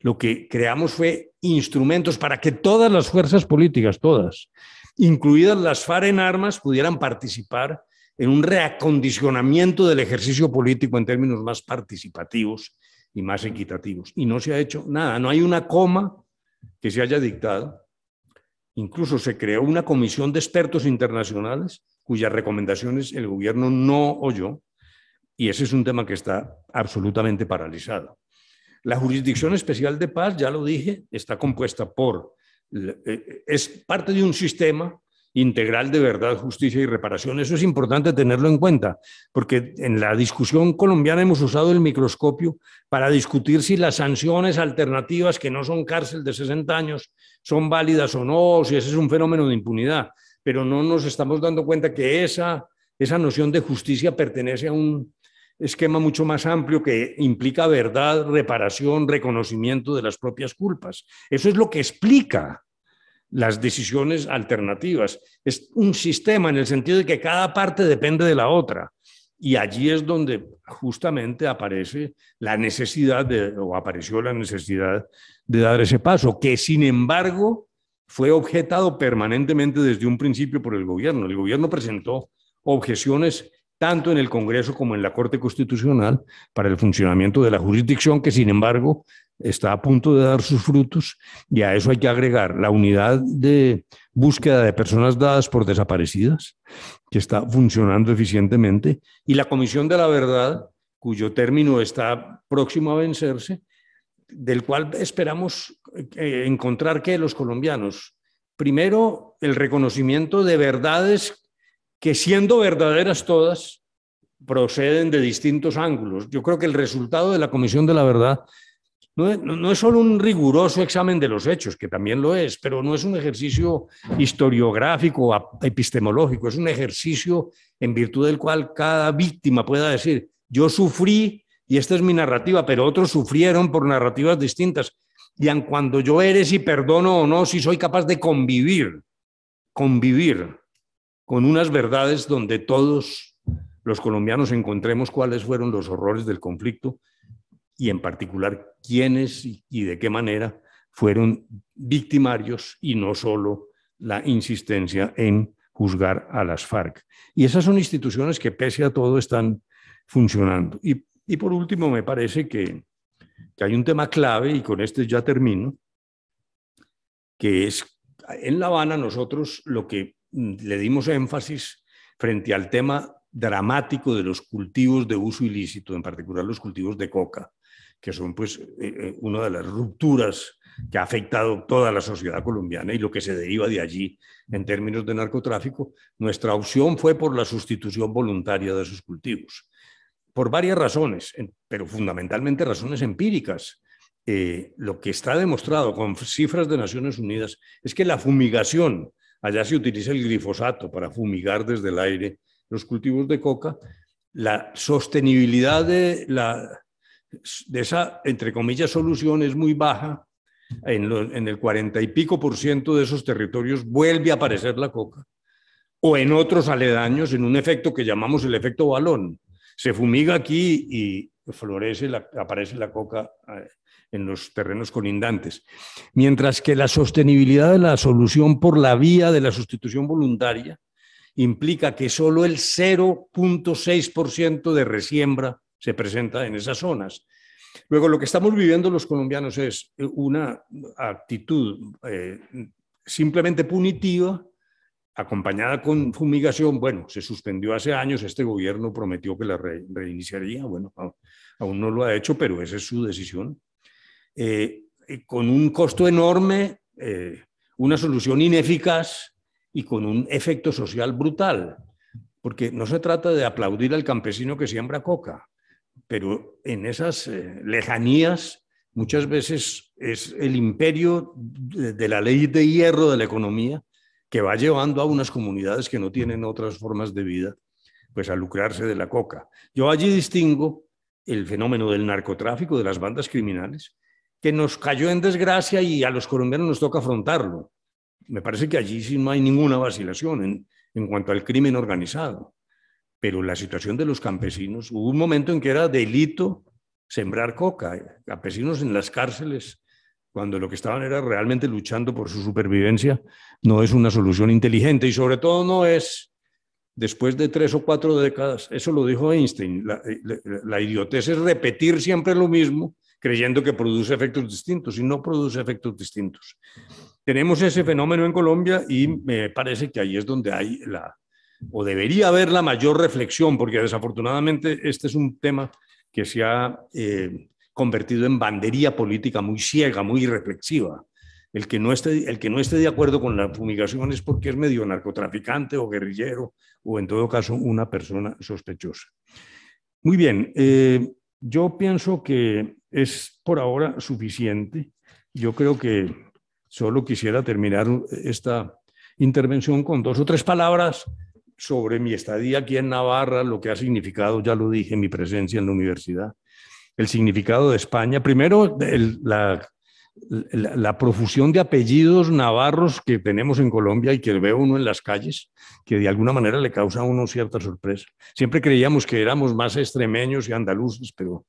Speaker 4: Lo que creamos fue instrumentos para que todas las fuerzas políticas, todas, incluidas las FARC en armas, pudieran participar en un reacondicionamiento del ejercicio político en términos más participativos y más equitativos. Y no se ha hecho nada, no hay una coma que se haya dictado Incluso se creó una comisión de expertos internacionales cuyas recomendaciones el gobierno no oyó y ese es un tema que está absolutamente paralizado. La jurisdicción especial de paz, ya lo dije, está compuesta por, eh, es parte de un sistema integral de verdad, justicia y reparación. Eso es importante tenerlo en cuenta, porque en la discusión colombiana hemos usado el microscopio para discutir si las sanciones alternativas, que no son cárcel de 60 años, son válidas o no, si ese es un fenómeno de impunidad, pero no nos estamos dando cuenta que esa, esa noción de justicia pertenece a un esquema mucho más amplio que implica verdad, reparación, reconocimiento de las propias culpas. Eso es lo que explica las decisiones alternativas. Es un sistema en el sentido de que cada parte depende de la otra. Y allí es donde justamente aparece la necesidad de, o apareció la necesidad de dar ese paso, que sin embargo fue objetado permanentemente desde un principio por el gobierno. El gobierno presentó objeciones tanto en el Congreso como en la Corte Constitucional para el funcionamiento de la jurisdicción, que sin embargo está a punto de dar sus frutos y a eso hay que agregar la unidad de búsqueda de personas dadas por desaparecidas, que está funcionando eficientemente, y la Comisión de la Verdad, cuyo término está próximo a vencerse, del cual esperamos eh, encontrar que los colombianos, primero, el reconocimiento de verdades que siendo verdaderas todas, proceden de distintos ángulos. Yo creo que el resultado de la Comisión de la Verdad no es, solo un riguroso examen de los hechos, que también lo es, pero no es un ejercicio historiográfico, epistemológico, es un ejercicio en virtud del cual cada víctima pueda decir, yo sufrí y esta es mi narrativa, pero otros sufrieron por narrativas distintas. Y cuando yo eres y perdono o no, si soy capaz de convivir, convivir con unas verdades donde todos los colombianos encontremos cuáles fueron los horrores del conflicto y en particular quiénes y de qué manera fueron victimarios y no solo la insistencia en juzgar a las FARC. Y esas son instituciones que pese a todo están funcionando. Y, y por último, me parece que, que hay un tema clave, y con este ya termino, que es en La Habana nosotros lo que mm, le dimos énfasis frente al tema dramático de los cultivos de uso ilícito, en particular los cultivos de coca, que son pues eh, eh, una de las rupturas que ha afectado toda la sociedad colombiana y lo que se deriva de allí en términos de narcotráfico, nuestra opción fue por la sustitución voluntaria de esos cultivos, por varias razones, pero fundamentalmente razones empíricas. Eh, lo que está demostrado con cifras de Naciones Unidas es que la fumigación, allá se utiliza el glifosato para fumigar desde el aire los cultivos de coca, la sostenibilidad de la de esa, entre comillas, solución es muy baja. En, el cuarenta y pico por ciento de esos territorios vuelve a aparecer la coca o en otros aledaños, en un efecto que llamamos el efecto balón. Se fumiga aquí y florece, la, aparece la coca eh, en los terrenos colindantes. Mientras que la sostenibilidad de la solución por la vía de la sustitución voluntaria implica que solo el 0.6% de resiembra se presenta en esas zonas. Luego, lo que estamos viviendo los colombianos es eh, una actitud eh, simplemente punitiva, acompañada con fumigación. Bueno, se suspendió hace años, este gobierno prometió que la reiniciaría, bueno, aún no lo ha hecho, pero esa es su decisión. Eh, con un costo enorme, una solución ineficaz y con un efecto social brutal, porque no se trata de aplaudir al campesino que siembra coca, pero en esas eh, lejanías muchas veces es el imperio de, la ley de hierro de la economía que va llevando a unas comunidades que no tienen otras formas de vida, pues a lucrarse de la coca. Yo allí distingo el fenómeno del narcotráfico, de las bandas criminales, que nos cayó en desgracia y a los colombianos nos toca afrontarlo. Me parece que allí sí no hay ninguna vacilación en cuanto al crimen organizado. Pero la situación de los campesinos, hubo un momento en que era delito sembrar coca, eh, campesinos en las cárceles, cuando lo que estaban era realmente luchando por su supervivencia, no es una solución inteligente y sobre todo no es después de tres o cuatro décadas, eso lo dijo Einstein, la, eh, la idiotez es repetir siempre lo mismo creyendo que produce efectos distintos y no produce efectos distintos. Tenemos ese fenómeno en Colombia y me parece que ahí es donde hay la, o debería haber la mayor reflexión, porque desafortunadamente este es un tema que se ha eh, convertido en bandería política muy ciega, muy irreflexiva. El que, no esté, el que no esté de acuerdo con la fumigación es porque es medio narcotraficante o guerrillero, o en todo caso una persona sospechosa. Muy bien, eh, yo pienso que es por ahora suficiente. Yo creo que solo quisiera terminar esta intervención con dos o tres palabras sobre mi estadía aquí en Navarra, lo que ha significado, ya lo dije, mi presencia en la universidad, el significado de España. Primero, la, profusión de apellidos navarros que tenemos en Colombia y que ve uno en las calles, que de alguna manera le causa a uno cierta sorpresa. Siempre creíamos que éramos más extremeños y andaluces, pero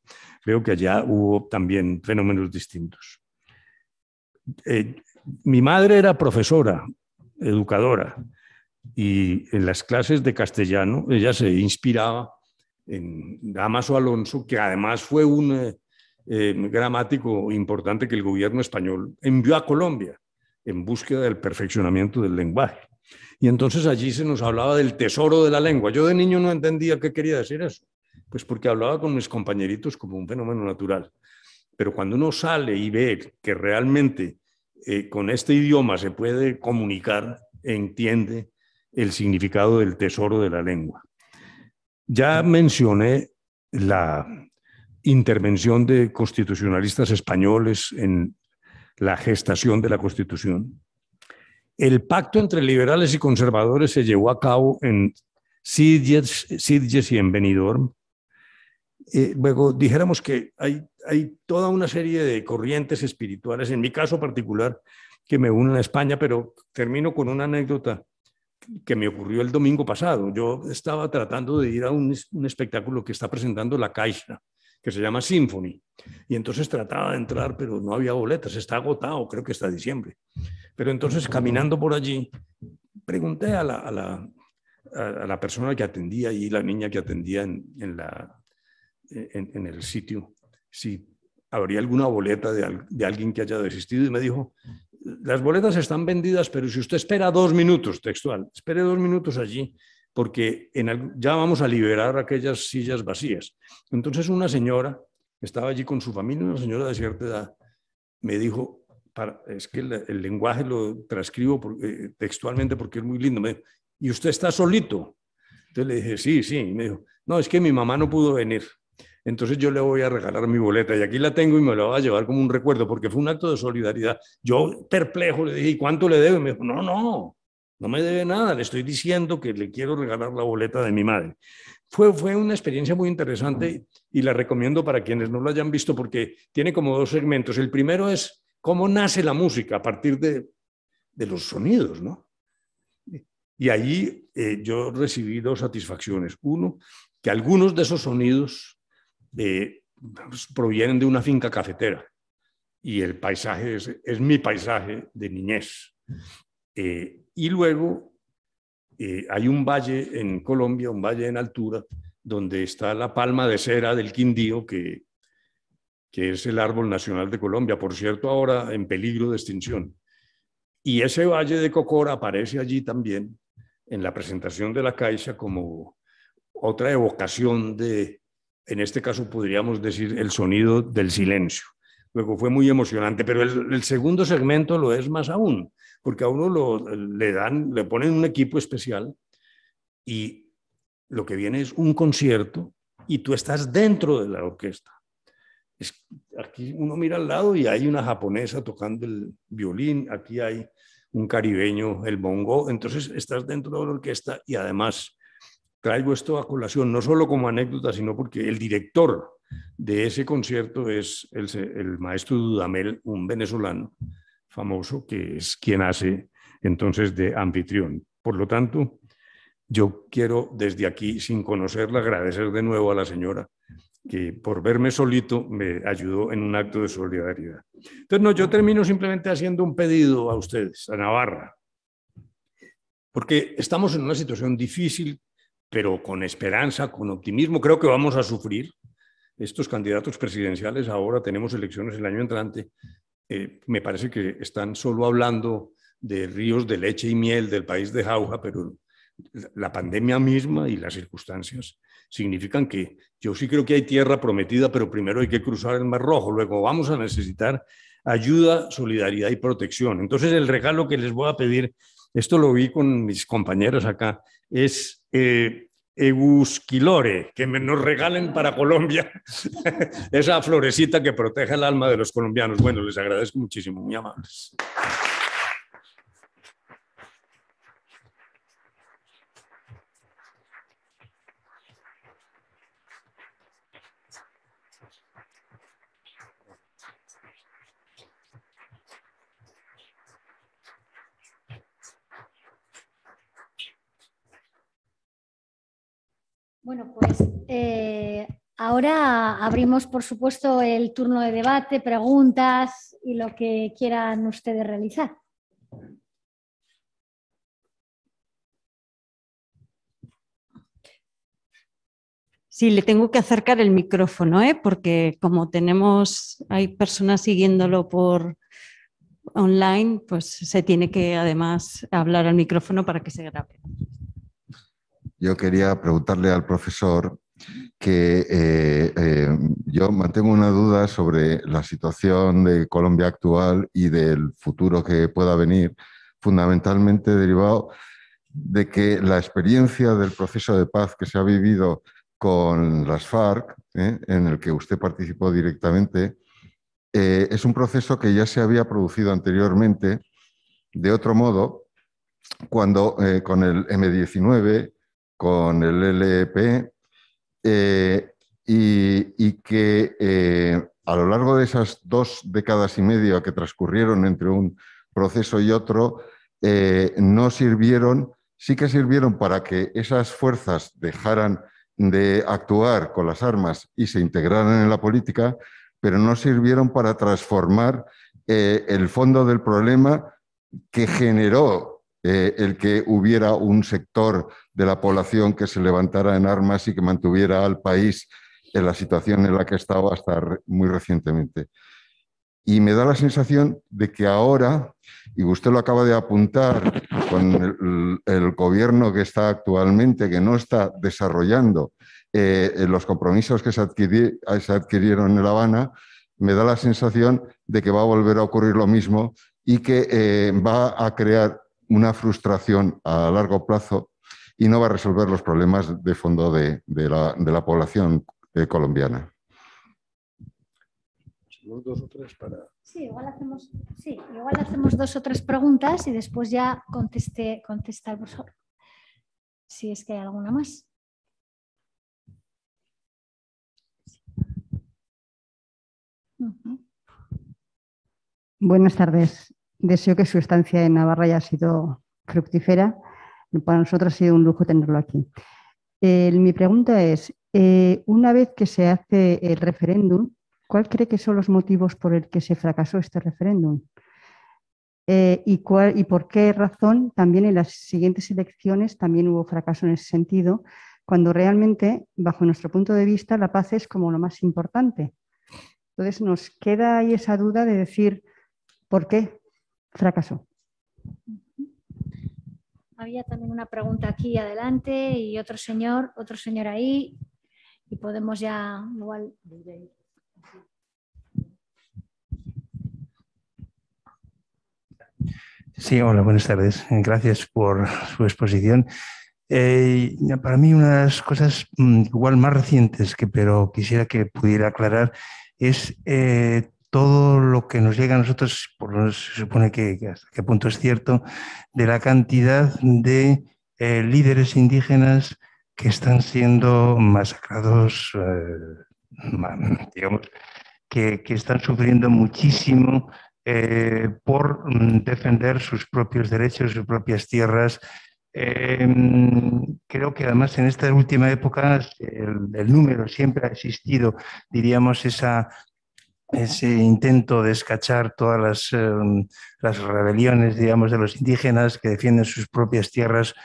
Speaker 4: veo que allá hubo también fenómenos distintos. Eh, mi madre era profesora, educadora y en las clases de castellano ella se inspiraba en Damaso Alonso, que además fue un eh, eh, gramático importante que el gobierno español envió a Colombia en búsqueda del perfeccionamiento del lenguaje. Y entonces allí se nos hablaba del tesoro de la lengua. Yo de niño no entendía qué quería decir eso, pues porque hablaba con mis compañeritos como un fenómeno natural. Pero cuando uno sale y ve que realmente eh, con este idioma se puede comunicar, entiende, el significado del tesoro de la lengua. Ya mencioné la intervención de constitucionalistas españoles en la gestación de la Constitución. El pacto entre liberales y conservadores se llevó a cabo en Sidges y en Benidorm. Eh, luego, dijéramos que hay, hay toda una serie de corrientes espirituales, en mi caso particular, que me unen a España, pero termino con una anécdota que me ocurrió el domingo pasado. Yo estaba tratando de ir a un, espectáculo que está presentando La Caixa, que se llama Symphony. Y entonces trataba de entrar, pero no había boletas, está agotado, creo que está diciembre. Pero entonces caminando por allí, pregunté a la, persona que atendía y la niña que atendía en, la, en, el sitio si habría alguna boleta de, de alguien que haya desistido y me dijo, las boletas están vendidas, pero si usted espera dos minutos, textual, espere dos minutos allí, porque ya vamos a liberar aquellas sillas vacías. Entonces una señora, estaba allí con su familia, una señora de cierta edad, me dijo, es que el, lenguaje lo transcribo eh, textualmente porque es muy lindo, ¿y usted está solito? Entonces le dije, sí, sí, y me dijo, no, es que mi mamá no pudo venir entonces yo le voy a regalar mi boleta y aquí la tengo y me la va a llevar como un recuerdo, porque fue un acto de solidaridad. Yo perplejo le dije, ¿y cuánto le debe? Y me dijo, no, no, no me debe nada, le estoy diciendo que le quiero regalar la boleta de mi madre. Fue, fue una experiencia muy interesante y la recomiendo para quienes no lo hayan visto porque tiene como dos segmentos. El primero es cómo nace la música a partir de, de los sonidos, ¿no? Y allí eh, yo recibí dos satisfacciones. Uno, que algunos de esos sonidos provienen de una finca cafetera y el paisaje es, mi paisaje de niñez. Eh, y luego eh, hay un valle en Colombia, un valle en altura, donde está la palma de cera del Quindío, que, que es el árbol nacional de Colombia, por cierto, ahora en peligro de extinción. Y ese valle de Cocora aparece allí también en la presentación de la Caixa como otra evocación de, en este caso podríamos decir el sonido del silencio. Luego fue muy emocionante, pero el, segundo segmento lo es más aún, porque a uno lo, le dan, le ponen un equipo especial y lo que viene es un concierto y tú estás dentro de la orquesta. aquí uno mira al lado y hay una japonesa tocando el violín, aquí hay un caribeño, el bongo, entonces estás dentro de la orquesta y además traigo esto a colación, no solo como anécdota, sino porque el director de ese concierto es el, maestro Dudamel, un venezolano famoso, que es quien hace entonces de anfitrión. Por lo tanto, yo quiero desde aquí, sin conocerla, agradecer de nuevo a la señora que por verme solito me ayudó en un acto de solidaridad. Entonces, no, yo termino simplemente haciendo un pedido a ustedes, a Navarra, porque estamos en una situación difícil pero con esperanza, con optimismo. Creo que vamos a sufrir estos candidatos presidenciales. Ahora tenemos elecciones el año entrante. Eh, me parece que están solo hablando de ríos de leche y miel del país de Jauja, pero la pandemia misma y las circunstancias significan que yo sí creo que hay tierra prometida, pero primero hay que cruzar el Mar Rojo, luego vamos a necesitar ayuda, solidaridad y protección. Entonces el regalo que les voy a pedir, esto lo vi con mis compañeros acá, es eh, que nos regalen para Colombia esa florecita que protege el alma de los colombianos. Bueno, les agradezco muchísimo, muy amables.
Speaker 3: Bueno, pues eh, ahora abrimos, por supuesto, el turno de debate, preguntas y lo que quieran ustedes
Speaker 5: realizar. Sí, le tengo que acercar el micrófono, ¿eh? porque como tenemos, hay personas siguiéndolo por online, pues se tiene que además hablar al micrófono para que se grabe
Speaker 6: yo quería preguntarle al profesor que eh, eh, yo mantengo una duda sobre la situación de Colombia actual y del futuro que pueda venir, fundamentalmente derivado de que la experiencia del proceso de paz que se ha vivido con las FARC, ¿eh? en el que usted participó directamente, es un proceso que ya se había producido anteriormente de otro modo, cuando con el M19 con el LEP eh, y, que eh, a lo largo de esas dos décadas y media que transcurrieron entre un proceso y otro, eh, no sirvieron, sí que sirvieron para que esas fuerzas dejaran de actuar con las armas y se integraran en la política, pero no sirvieron para transformar el fondo del problema que generó eh, el que hubiera un sector de la población que se levantara en armas y que mantuviera al país en la situación en la que estaba hasta muy recientemente. Y me da la sensación de que ahora, y usted lo acaba de apuntar con el, gobierno que está actualmente, que no está desarrollando eh, los compromisos que se, adquirieron en La Habana, me da la sensación de que va a volver a ocurrir lo mismo y que eh, va a crear una frustración a largo plazo y no va a resolver los problemas de fondo de, la, población eh, colombiana.
Speaker 7: Dos o tres para...
Speaker 3: sí, igual hacemos, dos o tres preguntas y después ya conteste, contesta vosotros. Si es que hay alguna más.
Speaker 1: Buenas tardes.
Speaker 5: Deseo que su estancia en Navarra haya sido fructífera. Para nosotros ha sido un lujo tenerlo aquí. mi pregunta es, eh, una vez que se hace el referéndum, ¿cuál cree que son los motivos por el que se fracasó este referéndum? Eh, y, ¿Y por qué razón también en las siguientes elecciones también hubo fracaso en
Speaker 3: ese sentido? Cuando realmente, bajo nuestro punto de vista, la paz es como lo más importante. Entonces nos queda ahí esa duda de decir, ¿por qué? fracaso. Había también una pregunta aquí adelante y otro señor, otro señor ahí, y podemos ya igual.
Speaker 1: Sí, hola, buenas tardes. Gracias por su exposición. Eh, para mí, unas cosas mm, igual más recientes que pero quisiera que pudiera aclarar es eh, todo lo que nos llega a nosotros, por, se supone que, hasta qué punto es cierto, de la cantidad de eh, líderes indígenas que están siendo masacrados, eh, digamos, que, están sufriendo muchísimo eh, por mm, defender sus propios derechos, sus propias tierras. Em, creo que además en esta última época el, el número siempre ha existido, diríamos, esa ese intento de escachar todas las, em, las, rebeliones, digamos, de los indígenas que defienden sus propias tierras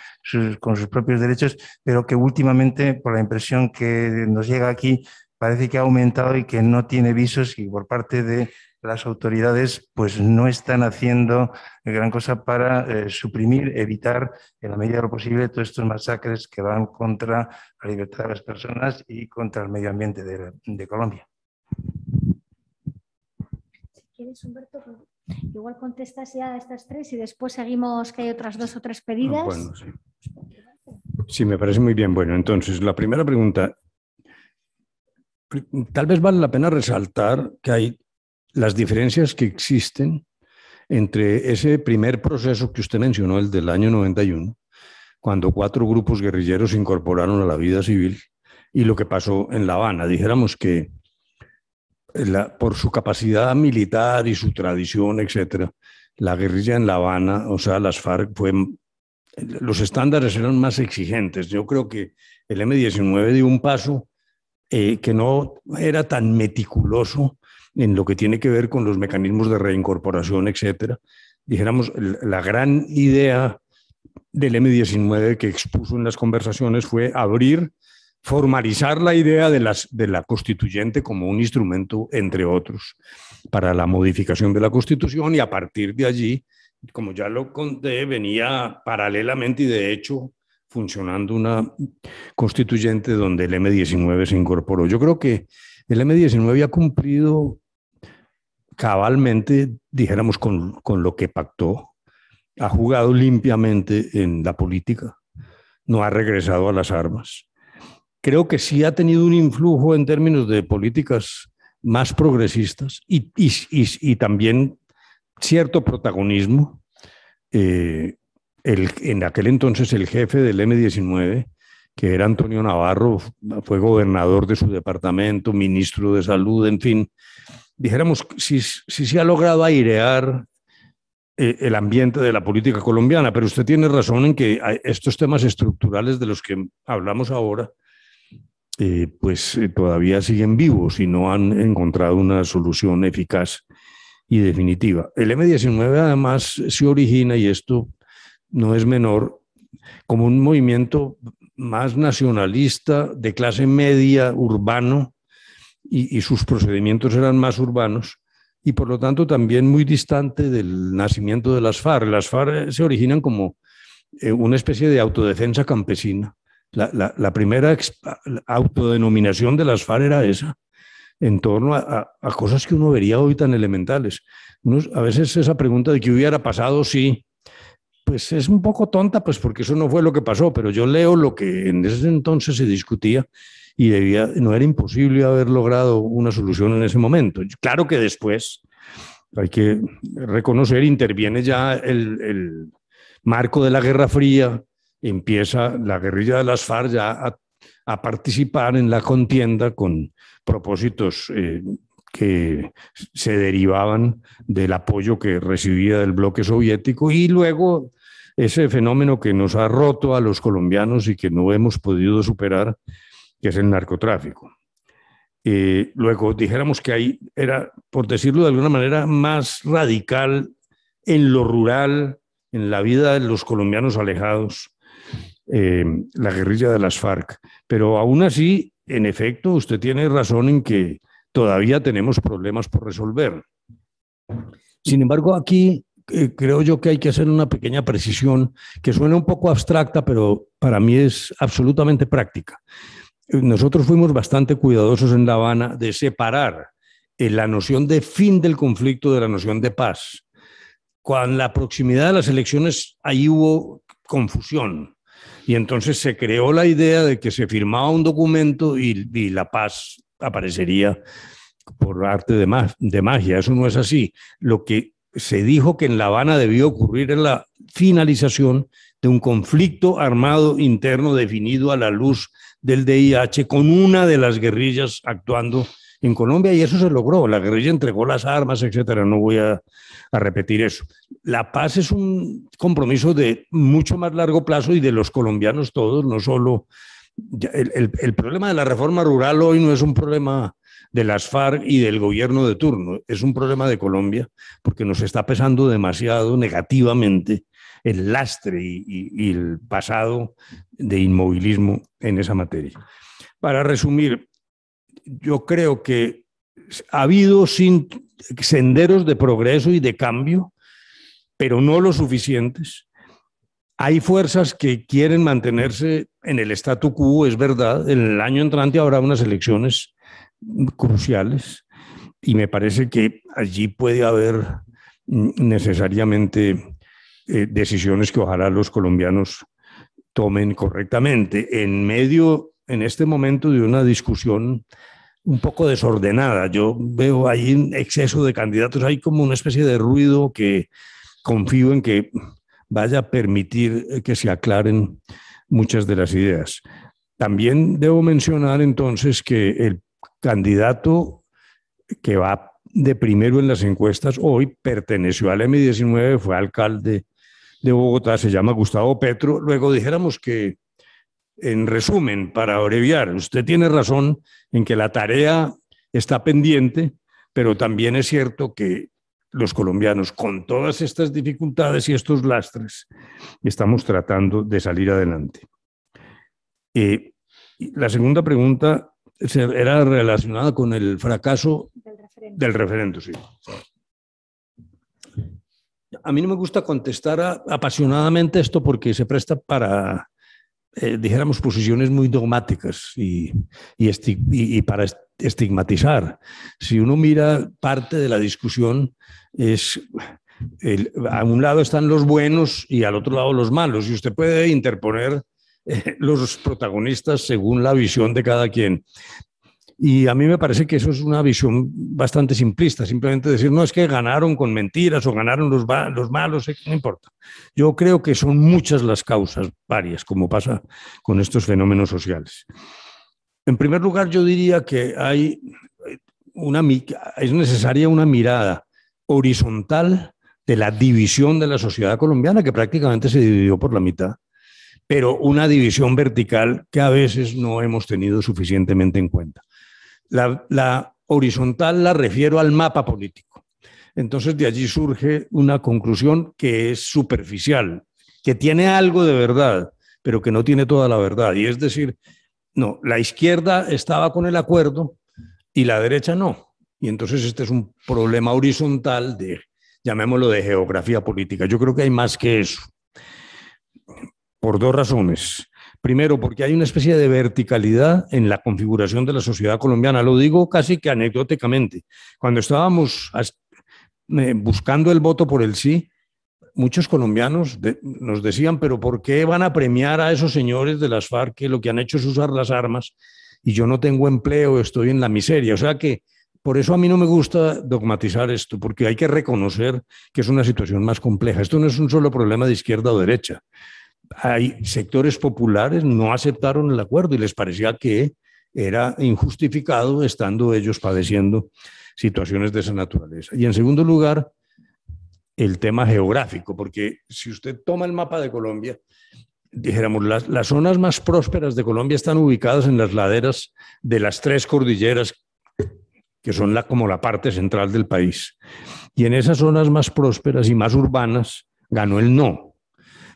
Speaker 1: con sus propios derechos, pero que últimamente, por la impresión que nos llega aquí, parece que ha aumentado y que no tiene visos y por parte de las autoridades pues no están haciendo gran cosa para eh, suprimir, evitar en la medida de lo posible todos estos masacres que van contra la libertad de las personas y contra el medio ambiente de Colombia.
Speaker 3: ¿Quieres, Humberto? Igual contestas ya a estas tres y después seguimos que hay otras dos o tres pedidas. Bueno, sí.
Speaker 7: sí,
Speaker 4: me parece muy bien. Bueno, entonces, la primera pregunta. Tal vez vale la pena resaltar que hay las diferencias que existen entre ese primer proceso que usted mencionó, el del año 91, cuando cuatro grupos guerrilleros se incorporaron a la vida civil y lo que pasó en La Habana. Dijéramos que eh, por su capacidad militar y su tradición, etcétera, la guerrilla en La Habana, o sea, las FARC, fue, los estándares eran más exigentes. Yo creo que el M-19 dio un paso eh, que no era tan meticuloso en lo que tiene que ver con los mecanismos de reincorporación, etcétera. Dijéramos, la gran idea del M-19 que expuso en las conversaciones fue abrir formalizar la idea de, las, de, la constituyente como un instrumento, entre otros, para la modificación de la constitución y a partir de allí, como ya lo conté, venía paralelamente y de hecho funcionando una constituyente donde el M19 se incorporó. Yo creo que el M19 ha cumplido cabalmente, dijéramos, con, con lo que pactó, ha jugado limpiamente en la política, no ha regresado a las armas creo que sí ha tenido un influjo en términos de políticas más progresistas y, y, también cierto protagonismo. Eh, el, en aquel entonces el jefe del M19, que era Antonio Navarro, fue gobernador de su departamento, ministro de salud, en fin, dijéramos, si, si se ha logrado airear eh, el ambiente de la política colombiana, pero usted tiene razón en que estos temas estructurales de los que hablamos ahora eh, pues eh, todavía siguen vivos y no han encontrado una solución eficaz y definitiva. El M19 además se origina, y esto no es menor, como un movimiento más nacionalista, de clase media, urbano, y, y sus procedimientos eran más urbanos, y por lo tanto también muy distante del nacimiento de las FARC. Las FARC eh, se originan como una especie de autodefensa campesina la, primera autodenominación de las FARC era esa, en torno a, cosas que uno vería hoy tan elementales. a veces esa pregunta de qué hubiera pasado sí, pues es un poco tonta, pues porque eso no fue lo que pasó, pero yo leo lo que en ese entonces se discutía y debía, no era imposible haber logrado una solución en ese momento. Claro que después hay que reconocer, interviene ya el, el marco de la Guerra Fría, empieza la guerrilla de las FARC ya a, participar en la contienda con propósitos eh, que se derivaban del apoyo que recibía del bloque soviético y luego ese fenómeno que nos ha roto a los colombianos y que no hemos podido superar, que es el narcotráfico. Eh, luego dijéramos que ahí era, por decirlo de alguna manera, más radical en lo rural, en la vida de los colombianos alejados eh, la guerrilla de las FARC. Pero aún así, en efecto, usted tiene razón en que todavía tenemos problemas por resolver. Sin embargo, aquí eh, creo yo que hay que hacer una pequeña precisión que suena un poco abstracta, pero para mí es absolutamente práctica. Nosotros fuimos bastante cuidadosos en La Habana de separar eh, la noción de fin del conflicto de la noción de paz. Con la proximidad de las elecciones, ahí hubo confusión. Y entonces se creó la idea de que se firmaba un documento y, la paz aparecería por arte de, magia. Eso no es así. Lo que se dijo que en La Habana debió ocurrir en la finalización de un conflicto armado interno definido a la luz del DIH con una de las guerrillas actuando en Colombia y eso se logró. La guerrilla entregó las armas, etcétera. No voy a, repetir eso. La paz es un compromiso de mucho más largo plazo y de los colombianos todos, no solo. El, problema de la reforma rural hoy no es un problema de las FARC y del gobierno de turno, es un problema de Colombia porque nos está pesando demasiado negativamente el lastre y, y, el pasado de inmovilismo en esa materia. Para resumir, yo creo que ha habido senderos de progreso y de cambio, pero no lo suficientes. Hay fuerzas que quieren mantenerse en el statu quo, es verdad. En el año entrante habrá unas elecciones cruciales y me parece que allí puede haber necesariamente eh, decisiones que ojalá los colombianos tomen correctamente en medio en este momento de una discusión un poco desordenada. Yo veo ahí un exceso de candidatos, hay como una especie de ruido que confío en que vaya a permitir que se aclaren muchas de las ideas. También debo mencionar entonces que el candidato que va de primero en las encuestas hoy perteneció al M19, fue alcalde de Bogotá, se llama Gustavo Petro. Luego dijéramos que en resumen, para abreviar, usted tiene razón en que la tarea está pendiente, pero también es cierto que los colombianos, con todas estas dificultades y estos lastres, estamos tratando de salir adelante. Eh, la segunda pregunta era relacionada con el fracaso del referendo. A mí no me gusta contestar apasionadamente esto porque se presta para eh, dijéramos, posiciones muy dogmáticas y, y, para estigmatizar. Si uno mira parte de la discusión, es a un lado están los buenos y al otro lado los malos, y usted puede interponer eh, los protagonistas según la visión de cada quien. Y a mí me parece que eso es una visión bastante simplista, simplemente decir, no es que ganaron con mentiras o ganaron los, malos, eh, no importa. Yo creo que son muchas las causas, varias, como pasa con estos fenómenos sociales. En primer lugar, yo diría que hay una, es necesaria una mirada horizontal de la división de la sociedad colombiana, que prácticamente se dividió por la mitad pero una división vertical que a veces no hemos tenido suficientemente en cuenta. La, horizontal la refiero al mapa político. Entonces de allí surge una conclusión que es superficial, que tiene algo de verdad, pero que no tiene toda la verdad. Y es decir, no, la izquierda estaba con el acuerdo y la derecha no. Y entonces este es un problema horizontal de, llamémoslo, de geografía política. Yo creo que hay más que eso. Por dos razones. Primero, porque hay una especie de verticalidad en la configuración de la sociedad colombiana. Lo digo casi que anecdóticamente. Cuando estábamos eh, buscando el voto por el sí, muchos colombianos nos decían, pero ¿por qué van a premiar a esos señores de las FARC que lo que han hecho es usar las armas y yo no tengo empleo, estoy en la miseria? O sea que por eso a mí no me gusta dogmatizar esto, porque hay que reconocer que es una situación más compleja. Esto no es un solo problema de izquierda o derecha hay sectores populares no aceptaron el acuerdo y les parecía que era injustificado estando ellos padeciendo situaciones de esa naturaleza. Y en segundo lugar, el tema geográfico, porque si usted toma el mapa de Colombia, dijéramos, las, las zonas más prósperas de Colombia están ubicadas en las laderas de las tres cordilleras, que son la, como la parte central del país. Y en esas zonas más prósperas y más urbanas ganó el no,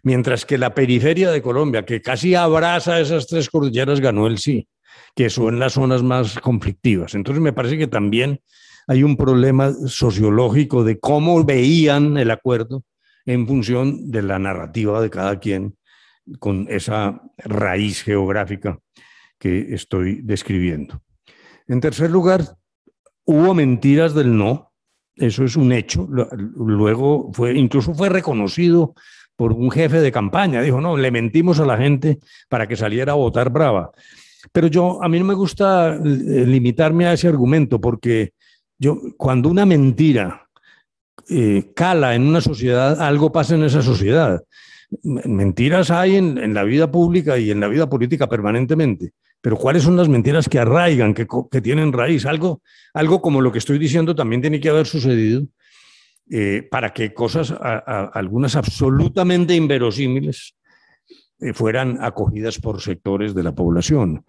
Speaker 4: Mientras que la periferia de Colombia, que casi abraza esas tres cordilleras, ganó el sí, que son las zonas más conflictivas. Entonces me parece que también hay un problema sociológico de cómo veían el acuerdo en función de la narrativa de cada quien con esa raíz geográfica que estoy describiendo. En tercer lugar, hubo mentiras del no, eso es un hecho, luego fue incluso fue reconocido por un jefe de campaña. Dijo, no, le mentimos a la gente para que saliera a votar brava. Pero yo, a mí no me gusta eh, limitarme a ese argumento, porque yo, cuando una mentira eh, cala en una sociedad, algo pasa en esa sociedad. Mentiras hay en, la vida pública y en la vida política permanentemente, pero ¿cuáles son las mentiras que arraigan, que, que tienen raíz? Algo, algo como lo que estoy diciendo también tiene que haber sucedido eh, para que cosas, algunas absolutamente inverosímiles, eh, fueran acogidas por sectores de la población.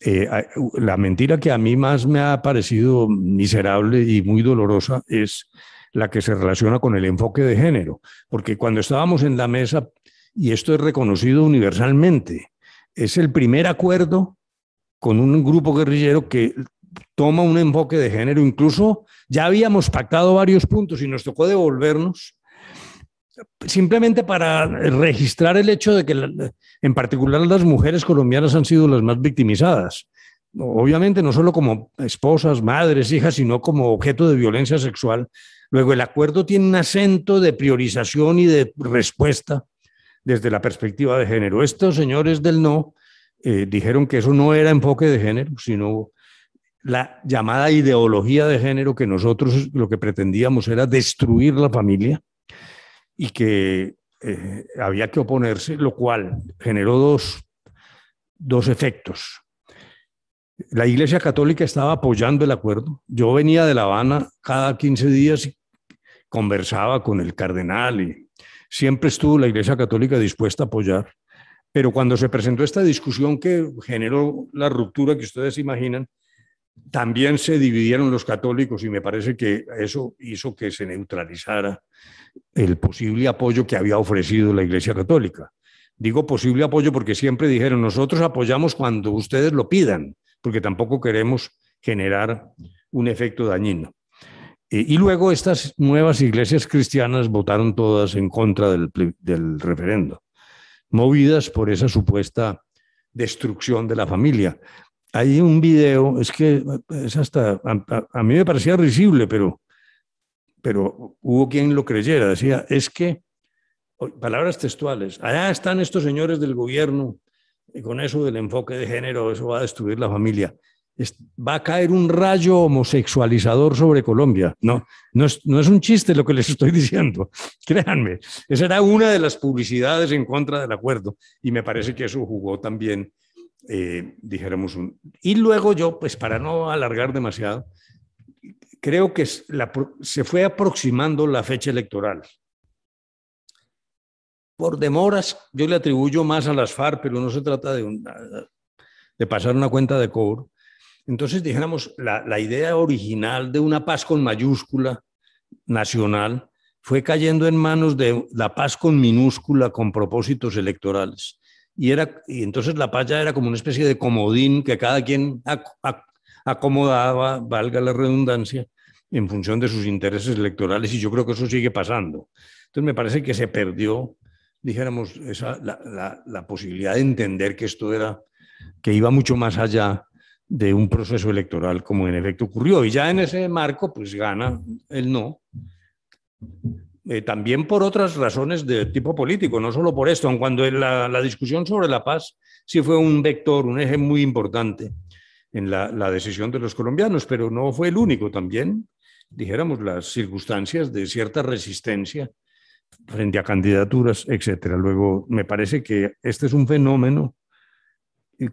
Speaker 4: Eh, la mentira que a mí más me ha parecido miserable y muy dolorosa es la que se relaciona con el enfoque de género, porque cuando estábamos en la mesa, y esto es reconocido universalmente, es el primer acuerdo con un grupo guerrillero que toma un enfoque de género. Incluso ya habíamos pactado varios puntos y nos tocó devolvernos simplemente para registrar el hecho de que en particular las mujeres colombianas han sido las más victimizadas. Obviamente no solo como esposas, madres, hijas, sino como objeto de violencia sexual. Luego el acuerdo tiene un acento de priorización y de respuesta desde la perspectiva de género. Estos señores del no eh, dijeron que eso no era enfoque de género, sino la llamada ideología de género que nosotros lo que pretendíamos era destruir la familia y que eh, había que oponerse, lo cual generó dos, dos efectos. La Iglesia Católica estaba apoyando el acuerdo. Yo venía de La Habana cada 15 días y conversaba con el cardenal y siempre estuvo la Iglesia Católica dispuesta a apoyar. Pero cuando se presentó esta discusión que generó la ruptura que ustedes imaginan, también se dividieron los católicos y me parece que eso hizo que se neutralizara el posible apoyo que había ofrecido la Iglesia Católica. Digo posible apoyo porque siempre dijeron, nosotros apoyamos cuando ustedes lo pidan, porque tampoco queremos generar un efecto dañino. Eh, y luego estas nuevas iglesias cristianas votaron todas en contra del, del referendo, movidas por esa supuesta destrucción de la familia hay un video, es que es hasta, a, mí me parecía risible, pero, pero hubo quien lo creyera. Decía, es que, palabras textuales, allá están estos señores del gobierno, con eso del enfoque de género, eso va a destruir la familia. va a caer un rayo homosexualizador sobre Colombia. No, no es, no es un chiste lo que les estoy diciendo. Créanme, esa era una de las publicidades en contra del acuerdo y me parece que eso jugó también eh, dijéramos un... Y luego yo, pues para no alargar demasiado, creo que se fue aproximando la fecha electoral. Por demoras, yo le atribuyo más a las FARC, pero no se trata de, pasar una cuenta de cobro. Entonces, dijéramos, la idea original de una paz con mayúscula nacional fue cayendo en manos de la paz con minúscula con propósitos electorales. Y, era, y entonces la palla era como una especie de comodín que cada quien acomodaba, valga la redundancia, en función de sus intereses electorales y yo creo que eso sigue pasando. Entonces me parece que se perdió, dijéramos, la, la posibilidad de entender que esto era, que iba mucho más allá de un proceso electoral como en efecto ocurrió. Y ya en ese marco, pues gana el no eh, también por otras razones de tipo político, no solo por esto, en cuando la, la, discusión sobre la paz sí fue un vector, un eje muy importante en la, decisión de los colombianos, pero no fue el único también, dijéramos, las circunstancias de cierta resistencia frente a candidaturas, etcétera. Luego, me parece que este es un fenómeno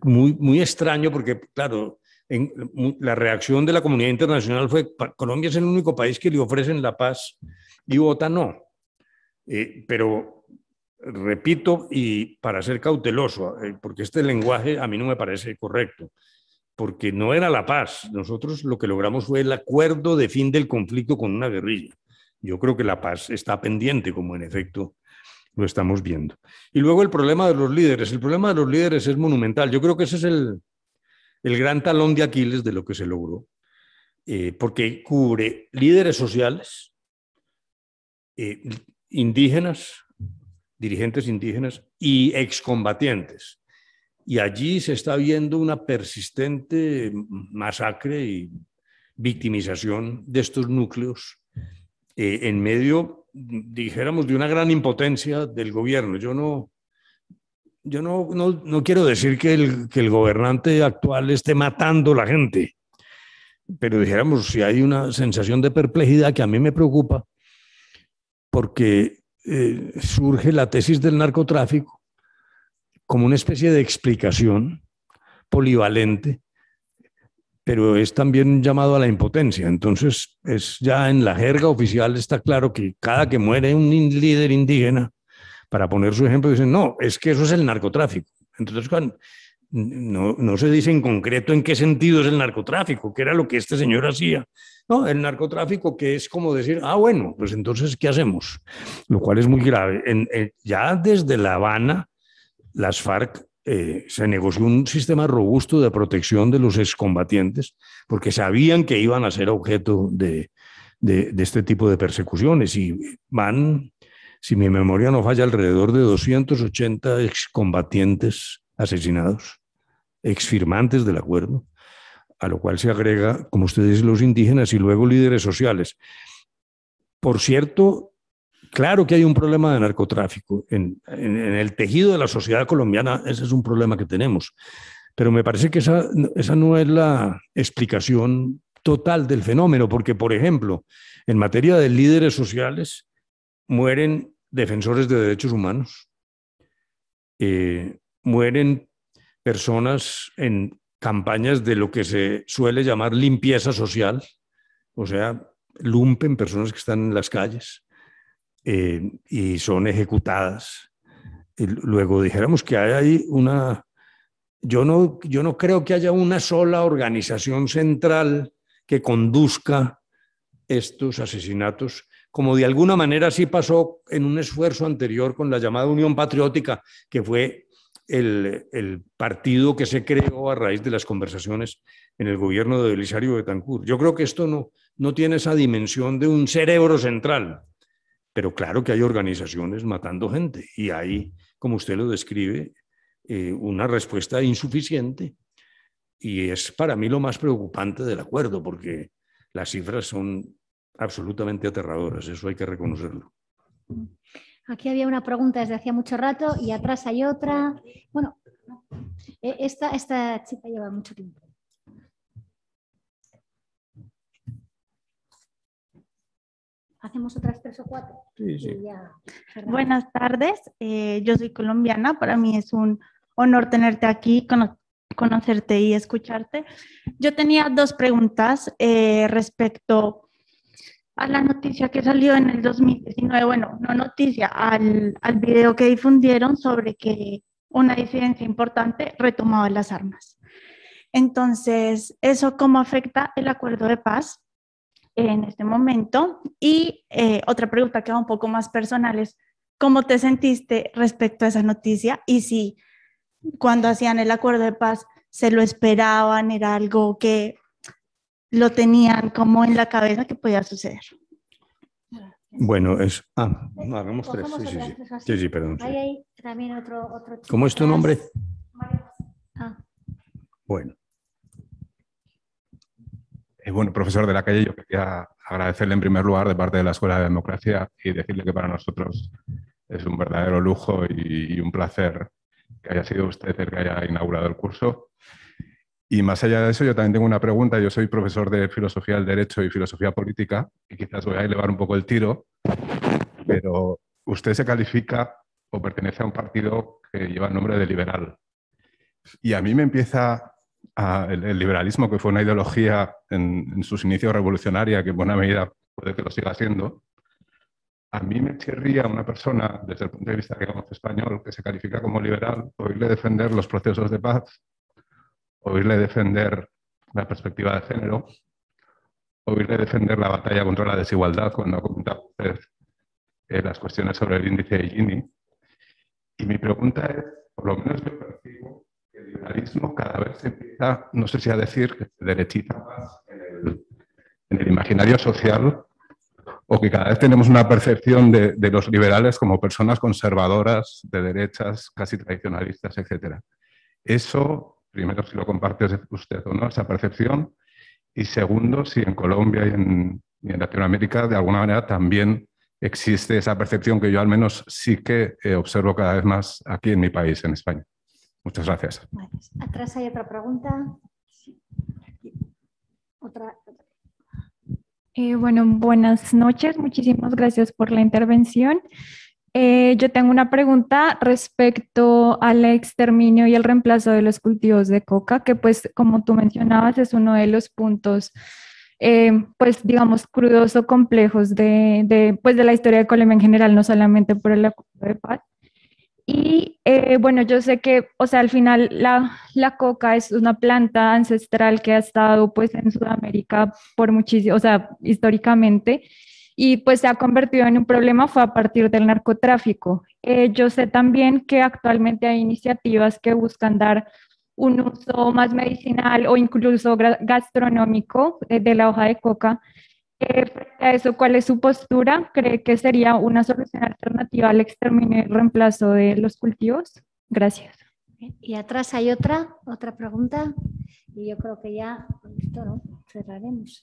Speaker 4: muy, muy extraño porque, claro, la reacción de la comunidad internacional fue, Colombia es el único país que le ofrecen la paz y otra no. Eh, pero repito, y para ser cauteloso, eh, porque este lenguaje a mí no me parece correcto, porque no era la paz. Nosotros lo que logramos fue el acuerdo de fin del conflicto con una guerrilla. Yo creo que la paz está pendiente, como en efecto lo estamos viendo. Y luego el problema de los líderes. El problema de los líderes es monumental. Yo creo que ese es el, gran talón de Aquiles de lo que se logró, eh, porque cubre líderes sociales, eh, indígenas, dirigentes indígenas y excombatientes. Y allí se está viendo una persistente masacre y victimización de estos núcleos eh, en medio, dijéramos, de una gran impotencia del gobierno. Yo no, yo no, no, quiero decir que el, que el, gobernante actual esté matando a la gente, pero dijéramos, si hay una sensación de perplejidad que a mí me preocupa, porque eh, surge la tesis del narcotráfico como una especie de explicación polivalente, pero es también llamado a la impotencia. Entonces, es ya en la jerga oficial está claro que cada que muere un líder indígena, para poner su ejemplo, dicen, no, es que eso es el narcotráfico. Entonces, no, no, se dice en concreto en qué sentido es el narcotráfico, qué era lo que este señor hacía, ¿no? El narcotráfico que es como decir, ah, bueno, pues entonces, ¿qué hacemos? Lo cual es muy grave. Eh, ya desde La Habana, las FARC eh, se negoció un sistema robusto de protección de los excombatientes, porque sabían que iban a ser objeto de, de este tipo de persecuciones y van, si mi memoria no falla, alrededor de 280 excombatientes asesinados, exfirmantes del acuerdo a lo cual se agrega, como ustedes los indígenas, y luego líderes sociales. Por cierto, claro que hay un problema de narcotráfico. En, el tejido de la sociedad colombiana, ese es un problema que tenemos. Pero me parece que esa, no es la explicación total del fenómeno, porque, por ejemplo, en materia de líderes sociales, mueren defensores de derechos humanos, eh, mueren personas en campañas de lo que se suele llamar limpieza social, o sea, lumpen, personas que están en las calles eh, y son ejecutadas. luego dijéramos que hay ahí una... Yo no, yo no creo que haya una sola organización central que conduzca estos asesinatos, como de alguna manera sí pasó en un esfuerzo anterior con la llamada Unión Patriótica, que fue el, partido que se creó a raíz de las conversaciones en el gobierno de Elisario Betancourt. Yo creo que esto no, no tiene esa dimensión de un cerebro central, pero claro que hay organizaciones matando gente y hay, como usted lo describe, eh, una respuesta insuficiente y es para mí lo más preocupante del acuerdo porque las cifras son absolutamente aterradoras, eso hay que reconocerlo.
Speaker 3: Aquí había una pregunta desde hacía mucho rato y atrás hay otra. Bueno, e, esta, esta chica lleva mucho tiempo. hacemos otras tres o cuatro.
Speaker 1: Sí, sí. Buenas
Speaker 5: tardes, eh, yo soy colombiana, para mí es un honor tenerte aquí, conocerte y escucharte. Yo tenía dos preguntas eh, respecto a la noticia que salió en el 2019, bueno, no noticia, al, al video que difundieron sobre que una disidencia importante retomaba las armas. Entonces, ¿eso cómo afecta el acuerdo de paz en este momento? Y eh, otra pregunta que va un poco más personal es, ¿cómo te sentiste respecto a esa noticia? Y si cuando hacían el acuerdo de paz se lo esperaban, era algo que lo tenían como en la cabeza que podía suceder.
Speaker 4: Bueno, es. Ah, hagamos tres. Sí,
Speaker 3: sí, sí. perdón. ¿Cómo es tu nombre? Ah.
Speaker 7: Bueno. Eh, bueno, profesor de la calle, yo quería agradecerle en primer lugar de parte de la Escuela de Democracia y decirle que para nosotros es un verdadero lujo y un placer que haya sido usted el que haya inaugurado el curso y más allá de eso, yo también tengo una pregunta. Yo soy profesor de filosofía del derecho y filosofía política, y quizás voy a elevar un poco el tiro, pero usted se califica o pertenece a un partido que lleva el nombre de liberal. Y a mí me empieza el, liberalismo, que fue una ideología en, sus inicios revolucionaria, que en buena medida puede que lo siga siendo. A mí me chirría una persona, desde el punto de vista, que vamos español, que se califica como liberal, oírle defender los procesos de paz oírle defender la perspectiva de género, oírle defender la batalla contra la desigualdad cuando comentado usted eh, las cuestiones sobre el índice de Gini. Y mi pregunta es, por lo menos yo percibo que el liberalismo cada vez se empieza, no sé si a decir, que se derechiza más en el, imaginario social o que cada vez tenemos una percepción de, de, los liberales como personas conservadoras, de derechas, casi tradicionalistas, etc. Eso primero si lo comparte usted o no, esa percepción, y segundo si en Colombia y en, Latinoamérica de alguna manera también existe esa percepción que yo al menos sí que eh, observo cada vez más aquí en mi país, en España. Muchas gracias.
Speaker 3: Atrás hay otra pregunta.
Speaker 5: Eh, bueno, buenas noches. Muchísimas gracias por la intervención. Eh, yo tengo una pregunta respecto al exterminio y el reemplazo de los cultivos de coca, que pues como tú mencionabas es uno de los puntos, eh, pues digamos, crudos o complejos de, de, pues, de la historia de Colombia en general, no solamente por el acuerdo de paz. Y eh, bueno, yo sé que, o sea, al final la, la, coca es una planta ancestral que ha estado pues en Sudamérica por muchísimo, o sea, históricamente y pues se ha convertido en un problema fue a partir del narcotráfico. Eh, yo sé también que actualmente hay iniciativas que buscan dar un uso más medicinal o incluso gastronómico eh, de la hoja de coca. Eh, a eso, ¿cuál es su postura? ¿Cree que sería una solución alternativa al exterminio y reemplazo de los cultivos? Gracias.
Speaker 3: Y atrás hay otra, otra pregunta. Y yo creo que ya con esto ¿no? cerraremos.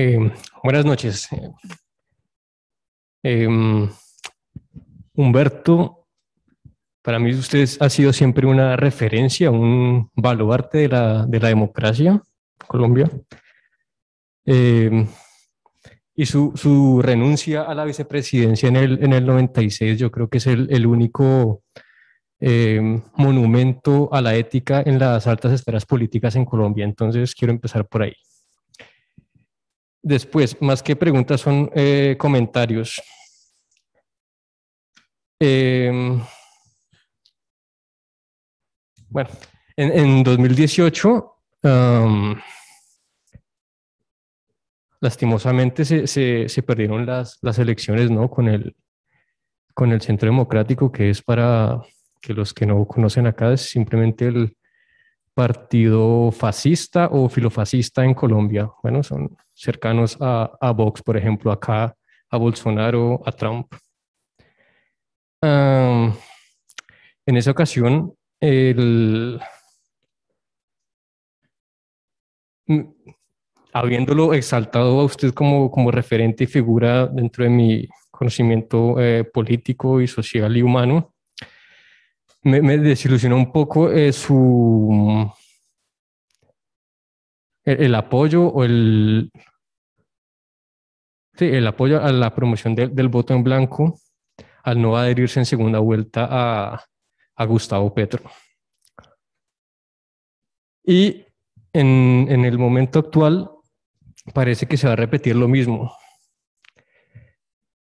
Speaker 8: Em, buenas noches. Em, Humberto, para mí usted ha sido siempre una referencia, un baluarte de la, democracia Colombia. Em, y su, renuncia a la vicepresidencia en el, 96 yo creo que es el único monumento a la ética en las altas esferas políticas en Colombia. Entonces quiero empezar por ahí. Después, más que preguntas, son eh, comentarios. Em, bueno, en, 2018, lastimosamente se, perdieron las, elecciones, Con el, con el Centro Democrático, que es para que los que no conocen acá, es simplemente el, partido fascista o filofascista en Colombia. Bueno, son cercanos a, Vox, por ejemplo, acá, a Bolsonaro, a Trump. en esa ocasión, habiéndolo exaltado a usted como, referente y figura dentro de mi conocimiento eh, político y social y humano, me, desilusionó un poco eh, su el, apoyo o el sí, el apoyo a la promoción del voto en blanco al no adherirse en segunda vuelta a, Gustavo Petro. Y en, en el momento actual parece que se va a repetir lo mismo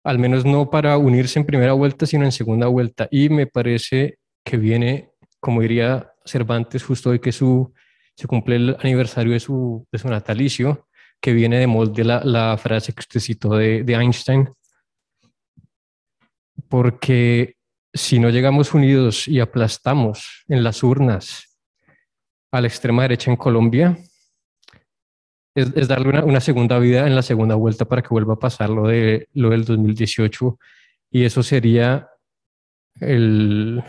Speaker 8: al menos no para unirse en primera vuelta, sino en segunda vuelta. Y me parece que viene, como diría Cervantes, justo hoy que su, se cumple el aniversario de su, de su natalicio, que viene de molde la, la frase que usted citó de, de Einstein, porque si no llegamos unidos y aplastamos en las urnas a la extrema derecha en Colombia, es, es darle una, una, segunda vida en la segunda vuelta para que vuelva a pasar lo, de, lo del 2018. Y eso sería el,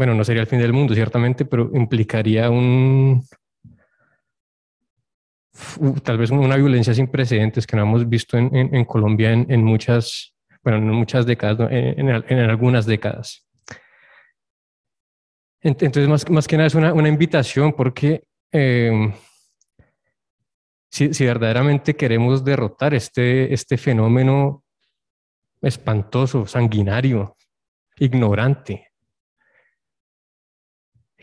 Speaker 8: bueno, no sería el fin del mundo, ciertamente, pero implicaría un, tal vez una violencia sin precedentes que no hemos visto en, Colombia en, muchas, bueno, en muchas décadas, en, algunas décadas. Entonces, más, que nada es una, invitación porque em, si, si, verdaderamente queremos derrotar este, este fenómeno espantoso, sanguinario, ignorante,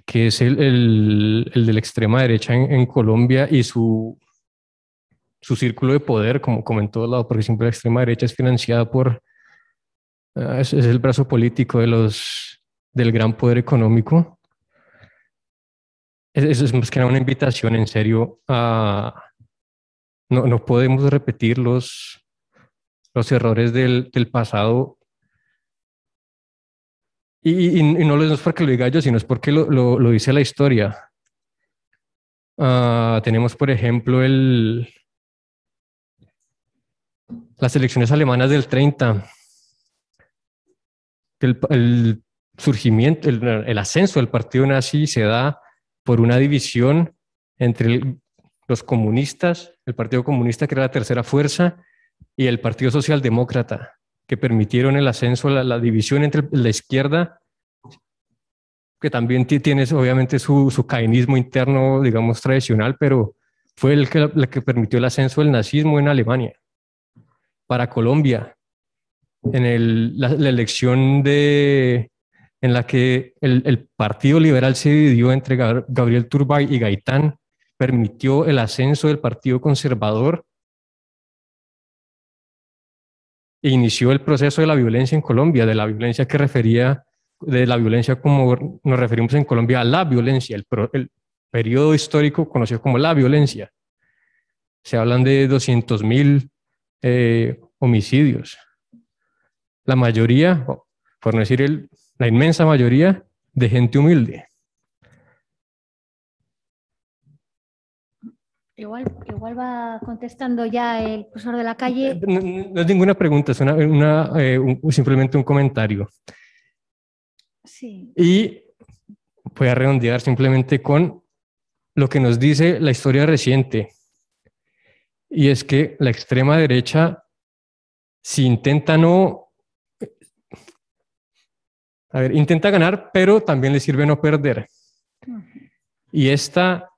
Speaker 8: que es el, el, de la extrema derecha en, Colombia y su, su círculo de poder, como comentó todos lados, porque siempre la extrema derecha es financiada por, ah, es, el brazo político de los, del gran poder económico. Eso es más que nada una invitación en serio a... No, podemos repetir los, los errores del, del pasado y, no, es porque lo diga yo, sino es porque lo, dice la historia. Ah, tenemos, por ejemplo, el, las elecciones alemanas del 30, el, surgimiento, el, ascenso del partido nazi se da por una división entre los comunistas, el Partido Comunista, que era la tercera fuerza, y el Partido Socialdemócrata que permitieron el ascenso, la, la división entre la izquierda, que también tiene obviamente su, su interno, digamos, tradicional, pero fue el que, la que permitió el ascenso del nazismo en Alemania. Para Colombia, en la, elección de, en la que el, Partido Liberal se dividió entre Gabriel Turbay y Gaitán, permitió el ascenso del Partido Conservador inició el proceso de la violencia en Colombia, de la violencia que refería, de la violencia como nos referimos en Colombia a la violencia, el, periodo histórico conocido como la violencia. Se hablan de 200.000 eh, homicidios. La mayoría, por no decir el, la inmensa mayoría, de gente humilde.
Speaker 3: Igual, igual va contestando ya el profesor de la calle.
Speaker 8: Eh, no, es ninguna pregunta, es una, eh, simplemente un comentario. Sí. Y voy a redondear simplemente con lo que nos dice la historia reciente. Y es que la extrema derecha, si intenta no a ver, intenta ganar, pero también le sirve no perder. Y esta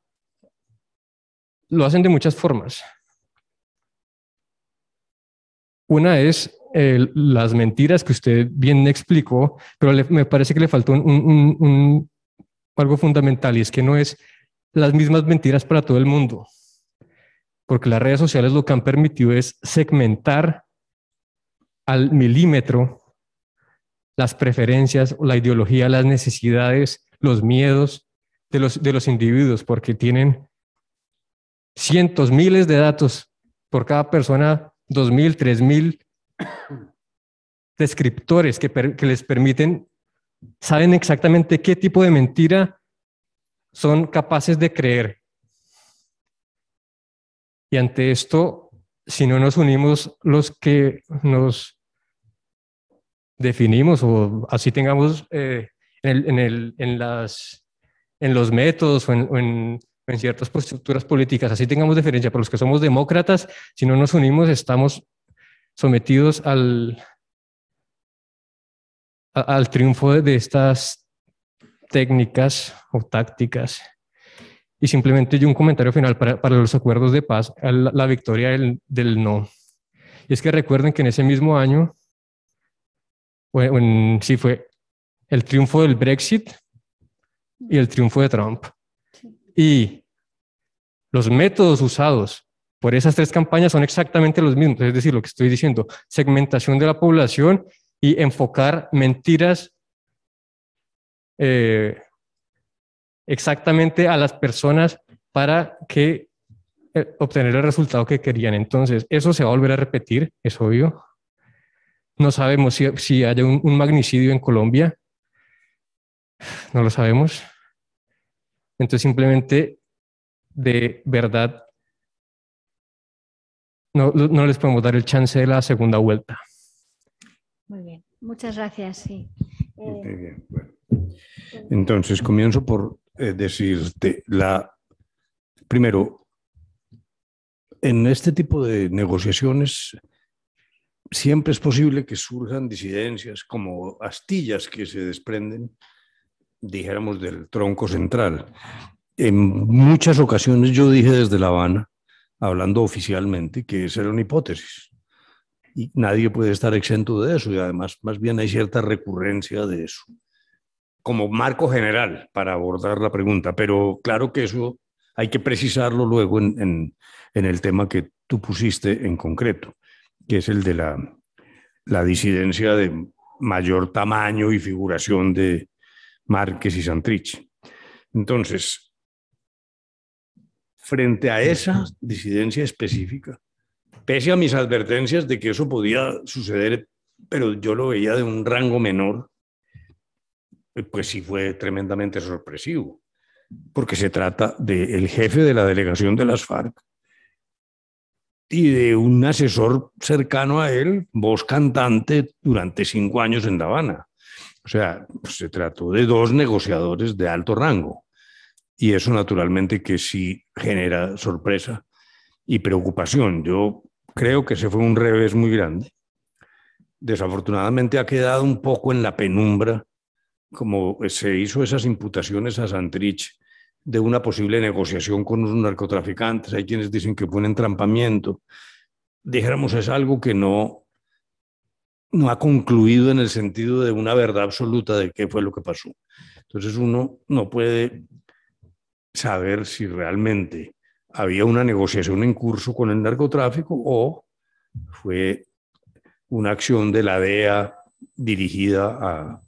Speaker 8: lo hacen de muchas formas. Una es eh, las mentiras que usted bien explicó, pero me parece que le faltó algo fundamental y es que no es las mismas mentiras para todo el mundo, porque las redes sociales lo que han permitido es segmentar al milímetro las preferencias, la ideología, las necesidades, los miedos de los, de los individuos, porque tienen cientos, miles de datos por cada persona, dos mil, tres mil descriptores que, les permiten, saben exactamente qué tipo de mentira son capaces de creer. Y ante esto, si no nos unimos los que nos definimos o así tengamos eh, en, las, en los métodos o en, en ciertas posturas políticas, así tengamos diferencia, pero los que somos demócratas, si no nos unimos, estamos sometidos al, al triunfo de estas técnicas o tácticas. Y simplemente yo un comentario final para, para los acuerdos de paz, la, la victoria del, del, no. Y es que recuerden que en ese mismo año, sí fue el triunfo del Brexit y el triunfo de Trump. Y los métodos usados por esas tres campañas son exactamente los mismos, es decir, lo que estoy diciendo, segmentación de la población y enfocar mentiras eh, exactamente a las personas para que eh, obtener el resultado que querían. Entonces, eso se va a volver a repetir, es obvio. No sabemos si, si haya un magnicidio en Colombia, no lo sabemos. Entonces, simplemente de verdad no, no, les podemos dar el chance de la segunda vuelta.
Speaker 3: Muy bien, muchas gracias. Muy eh,
Speaker 4: bien. Entonces, comienzo por eh, decirte, la, primero, en este tipo de negociaciones siempre es posible que surjan disidencias como astillas que se desprenden, dijéramos, del tronco central. En muchas ocasiones yo dije desde La Habana, hablando oficialmente, que esa era una hipótesis. Y nadie puede estar exento de eso. Y además, más bien hay cierta recurrencia de eso, como marco general para abordar la pregunta. Pero claro que eso hay que precisarlo luego en, en, el tema que tú pusiste en concreto, que es el de la, la disidencia de mayor tamaño y figuración de Márquez y Santrich. Entonces, frente a esa disidencia específica. Pese a mis advertencias de que eso podía suceder, pero yo lo veía de un rango menor, eh, pues sí fue tremendamente sorpresivo, porque se trata del jefe de la delegación de las FARC y de un asesor cercano a él, voz cantante, durante cinco años en La Habana. O sea, se trató de dos negociadores de alto rango. Y eso naturalmente que sí genera sorpresa y preocupación. Yo creo que se fue un revés muy grande. Desafortunadamente ha quedado un poco en la penumbra, como se hizo esas imputaciones a Santrich de una posible negociación con los narcotraficantes. Hay quienes dicen que fue un entrampamiento. Dijéramos, es algo que no, no ha concluido en el sentido de una verdad absoluta de qué fue lo que pasó. Entonces uno no puede saber si realmente había una negociación en curso con el narcotráfico o fue una acción de la DEA dirigida a,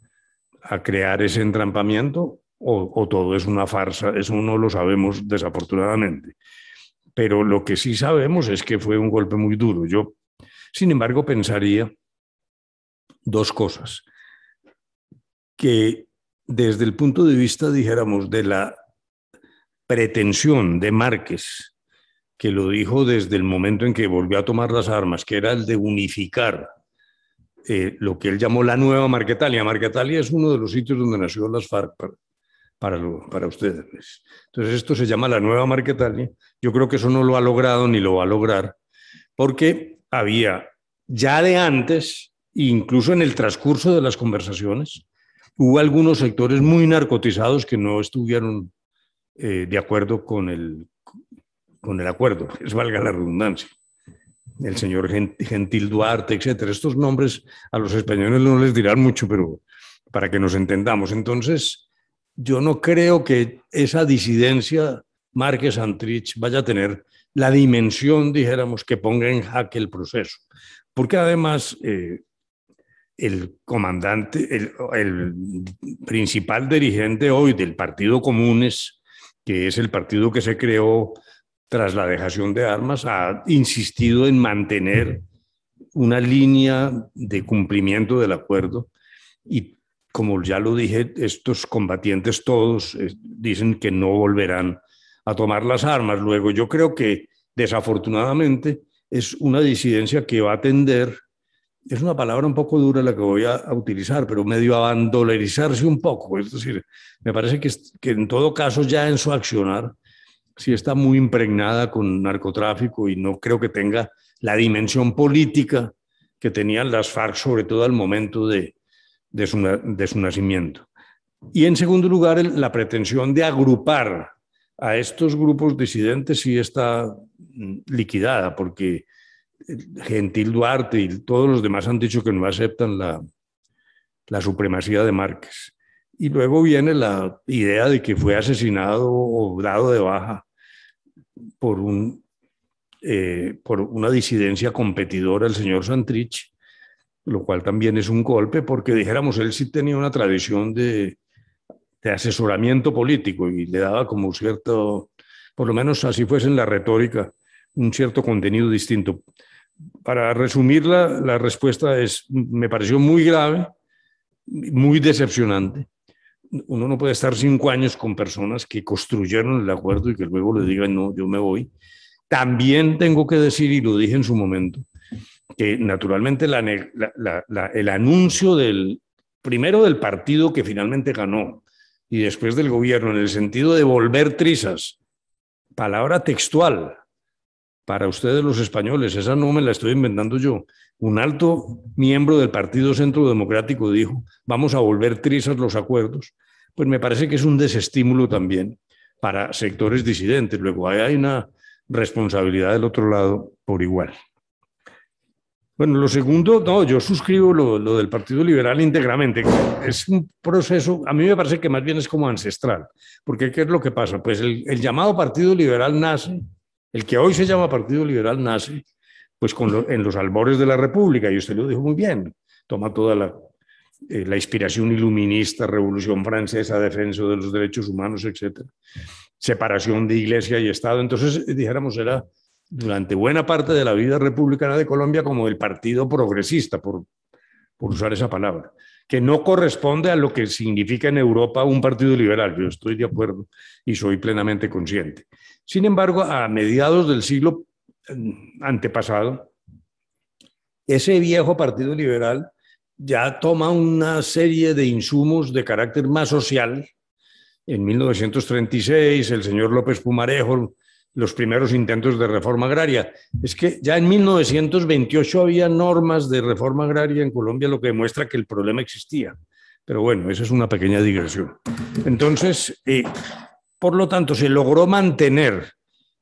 Speaker 4: crear ese entrampamiento o, o, todo es una farsa, eso no lo sabemos desafortunadamente. Pero lo que sí sabemos es que fue un golpe muy duro. Yo, sin embargo, pensaría dos cosas. Que desde el punto de vista, dijéramos, de la pretensión de Márquez, que lo dijo desde el momento en que volvió a tomar las armas, que era el de unificar eh, lo que él llamó la nueva Marquetalia. Marquetalia es uno de los sitios donde nació las FARC para, para ustedes. Entonces esto se llama la nueva Marquetalia. Yo creo que eso no lo ha logrado ni lo va a lograr, porque había ya de antes, incluso en el transcurso de las conversaciones, hubo algunos sectores muy narcotizados que no estuvieron eh, de acuerdo con el, con el acuerdo, es valga la redundancia. El señor Gentil Duarte, etcétera. Estos nombres a los españoles no les dirán mucho, pero para que nos entendamos. Entonces, yo no creo que esa disidencia Márquez Antrich vaya a tener la dimensión, dijéramos, que ponga en jaque el proceso. Porque además eh, el comandante, el, el, principal dirigente hoy del Partido Comunes, que es el partido que se creó tras la dejación de armas, ha insistido en mantener una línea de cumplimiento del acuerdo y como ya lo dije, estos combatientes todos eh, dicen que no volverán a tomar las armas. Luego, yo creo que desafortunadamente es una disidencia que va a tender es una palabra un poco dura la que voy a, utilizar, pero medio bandolerizarse un poco. Es decir, me parece que, en todo caso ya en su accionar sí está muy impregnada con narcotráfico y no creo que tenga la dimensión política que tenían las FARC, sobre todo al momento de, de, su, nacimiento. Y en segundo lugar, la pretensión de agrupar a estos grupos disidentes sí está mm, liquidada, porque Gentil Duarte y todos los demás han dicho que no aceptan la, supremacía de Márquez. Y luego viene la idea de que fue asesinado o dado de baja por, un, eh, por una disidencia competidora el señor Santrich, lo cual también es un golpe porque dijéramos, él sí tenía una tradición de, de asesoramiento político y le daba como cierto, por lo menos así fuese en la retórica, un cierto contenido distinto para resumirla, la respuesta es, me pareció muy grave, muy decepcionante. Uno no puede estar cinco años con personas que construyeron el acuerdo y que luego le digan, no, yo me voy. También tengo que decir, y lo dije en su momento, que naturalmente el anuncio del, primero del partido que finalmente ganó y después del gobierno, en el sentido de volver trizas, palabra textual, para ustedes los españoles, esa no me la estoy inventando yo. Un alto miembro del Partido Centro Democrático dijo, vamos a volver trizas los acuerdos. Pues me parece que es un desestímulo también para sectores disidentes. Luego hay una responsabilidad del otro lado por igual. Bueno, lo segundo, no, yo suscribo lo, del Partido Liberal íntegramente. Es un proceso, a mí me parece que más bien es como ancestral, porque ¿qué es lo que pasa? Pues el llamado Partido Liberal nace el que hoy se llama Partido Liberal nace pues en los albores de la República, y usted lo dijo muy bien, toma toda la, eh, inspiración iluminista, revolución francesa, defensa de los derechos humanos, etc. Separación de iglesia y Estado. Entonces, dijéramos, era durante buena parte de la vida republicana de Colombia como el partido progresista, por usar esa palabra, que no corresponde a lo que significa en Europa un partido liberal. Yo estoy de acuerdo y soy plenamente consciente. Sin embargo, a mediados del siglo mm, antepasado, ese viejo Partido Liberal ya toma una serie de insumos de carácter más social. En 1936, el señor López Pumarejo, los primeros intentos de reforma agraria. Es que ya en 1928 había normas de reforma agraria en Colombia, lo que demuestra que el problema existía. Pero bueno, esa es una pequeña digresión. Entonces, eh, por lo tanto, se logró mantener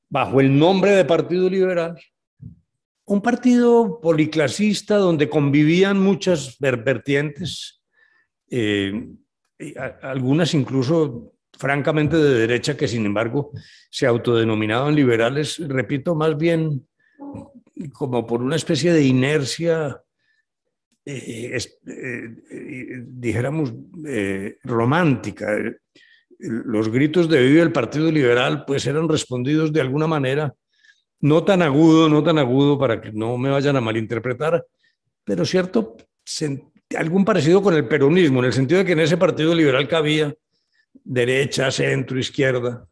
Speaker 4: bajo el nombre de Partido Liberal un partido policlasista donde convivían muchas vertientes, eh, algunas incluso francamente de derecha, que sin embargo se autodenominaban liberales, repito, más bien como por una especie de inercia,
Speaker 1: eh, eh, dijéramos,
Speaker 4: romántica los gritos de vive el Partido Liberal pues eran respondidos de alguna manera, no tan agudo, no tan agudo para que no me vayan a malinterpretar, pero cierto, algún parecido con el peronismo, en el sentido de que en ese Partido Liberal cabía derecha, centro, izquierda,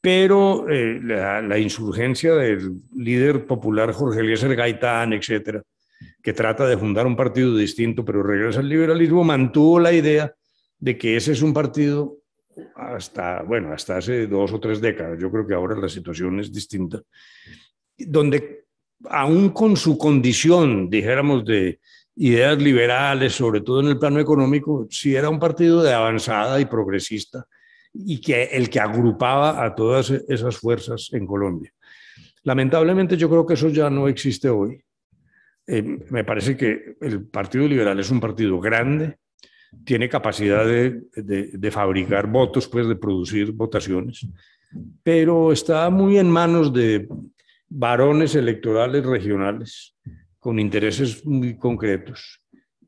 Speaker 4: pero eh, la, insurgencia del líder popular Jorge Eliezer Gaitán, etcétera, que trata de fundar un partido distinto, pero regresa al liberalismo, mantuvo la idea de que ese es un partido hasta, bueno, hasta hace dos o tres décadas, yo creo que ahora la situación es distinta, donde aún con su condición, dijéramos, de ideas liberales, sobre todo en el plano económico, si era un partido de avanzada y progresista y que el que agrupaba a todas esas fuerzas en Colombia. Lamentablemente yo creo que eso ya no existe hoy. Eh, me parece que el Partido Liberal es un partido grande, tiene capacidad de, fabricar votos, pues de producir votaciones, pero está muy en manos de varones electorales regionales con intereses muy concretos,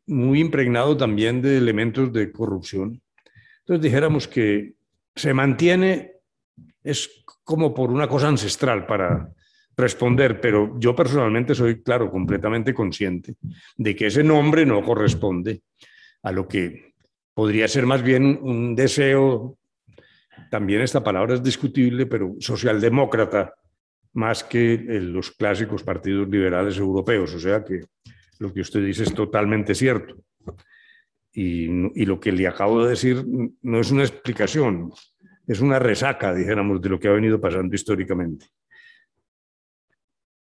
Speaker 4: muy impregnado también de elementos de corrupción. Entonces dijéramos que se mantiene, es como por una cosa ancestral para, responder, pero yo personalmente soy, claro, completamente consciente de que ese nombre no corresponde a lo que podría ser más bien un deseo, también esta palabra es discutible, pero socialdemócrata, más que los clásicos partidos liberales europeos. O sea que lo que usted dice es totalmente cierto. Y, lo que le acabo de decir no es una explicación, es una resaca, dijéramos, de lo que ha venido pasando históricamente.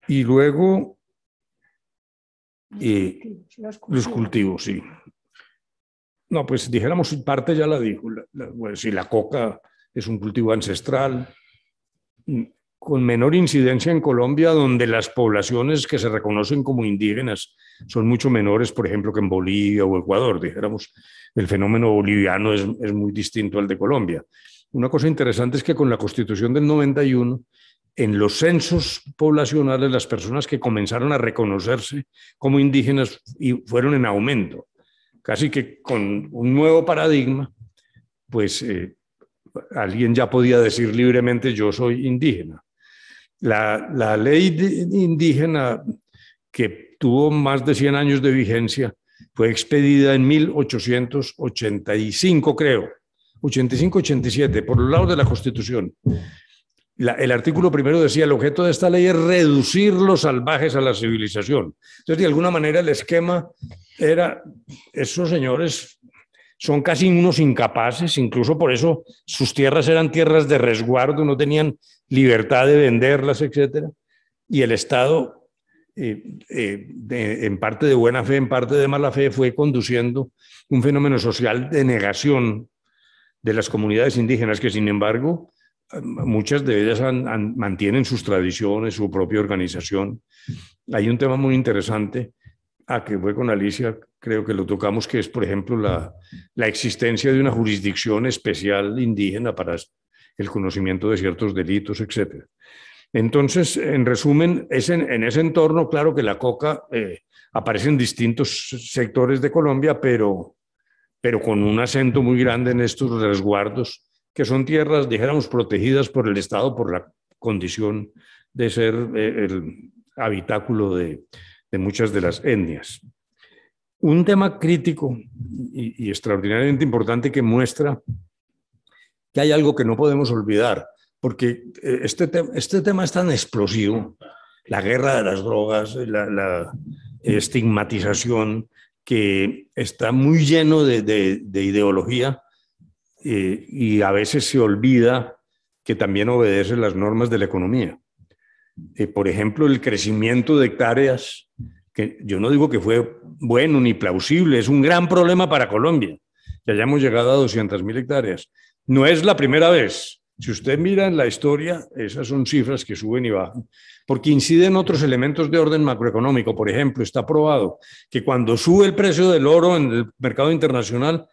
Speaker 4: Y luego los eh, cultivos, sí. No, pues dijéramos parte ya la dijo. si la coca es un cultivo ancestral, mm, con menor incidencia en Colombia, donde las poblaciones que se reconocen como indígenas son mucho menores, por ejemplo, que en Bolivia o Ecuador. Dijéramos, el fenómeno boliviano es, es muy distinto al de Colombia. Una cosa interesante es que con la constitución del 91, en los censos poblacionales, las personas que comenzaron a reconocerse como indígenas fueron en aumento casi que con un nuevo paradigma, pues eh, alguien ya podía decir libremente yo soy indígena. La, ley indígena que tuvo más de 100 años de vigencia fue expedida en 1885, creo, 85-87, por los lados de la Constitución el artículo primero decía, el objeto de esta ley es reducir los salvajes a la civilización. Entonces, de alguna manera, el esquema era, esos señores son casi unos incapaces, incluso por eso sus tierras eran tierras de resguardo, no tenían libertad de venderlas, etc. Y el Estado, eh, eh, en parte de buena fe, en parte de mala fe, fue conduciendo un fenómeno social de negación de las comunidades indígenas que, sin embargo, muchas de ellas mantienen sus tradiciones, su propia organización. Hay un tema muy interesante a que fue con Alicia, creo que lo tocamos, que es, por ejemplo, la, existencia de una jurisdicción especial indígena para el conocimiento de ciertos delitos, etc. Entonces, en resumen, es en, ese entorno, claro que la coca eh, aparece en distintos sectores de Colombia, pero, pero con un acento muy grande en estos resguardos que son tierras, dijéramos, protegidas por el Estado por la condición de ser eh, el habitáculo de, muchas de las etnias. Un tema crítico y, extraordinariamente importante que muestra que hay algo que no podemos olvidar, porque eh, este, este tema es tan explosivo, la guerra de las drogas, la, estigmatización, que está muy lleno de, de ideología eh, y a veces se olvida que también obedece las normas de la economía. Eh, por ejemplo, el crecimiento de hectáreas, que yo no digo que fue bueno ni plausible, es un gran problema para Colombia, que hayamos llegado a 200.000 hectáreas. No es la primera vez. Si usted mira en la historia, esas son cifras que suben y bajan, porque inciden otros elementos de orden macroeconómico. Por ejemplo, está probado que cuando sube el precio del oro en el mercado internacional,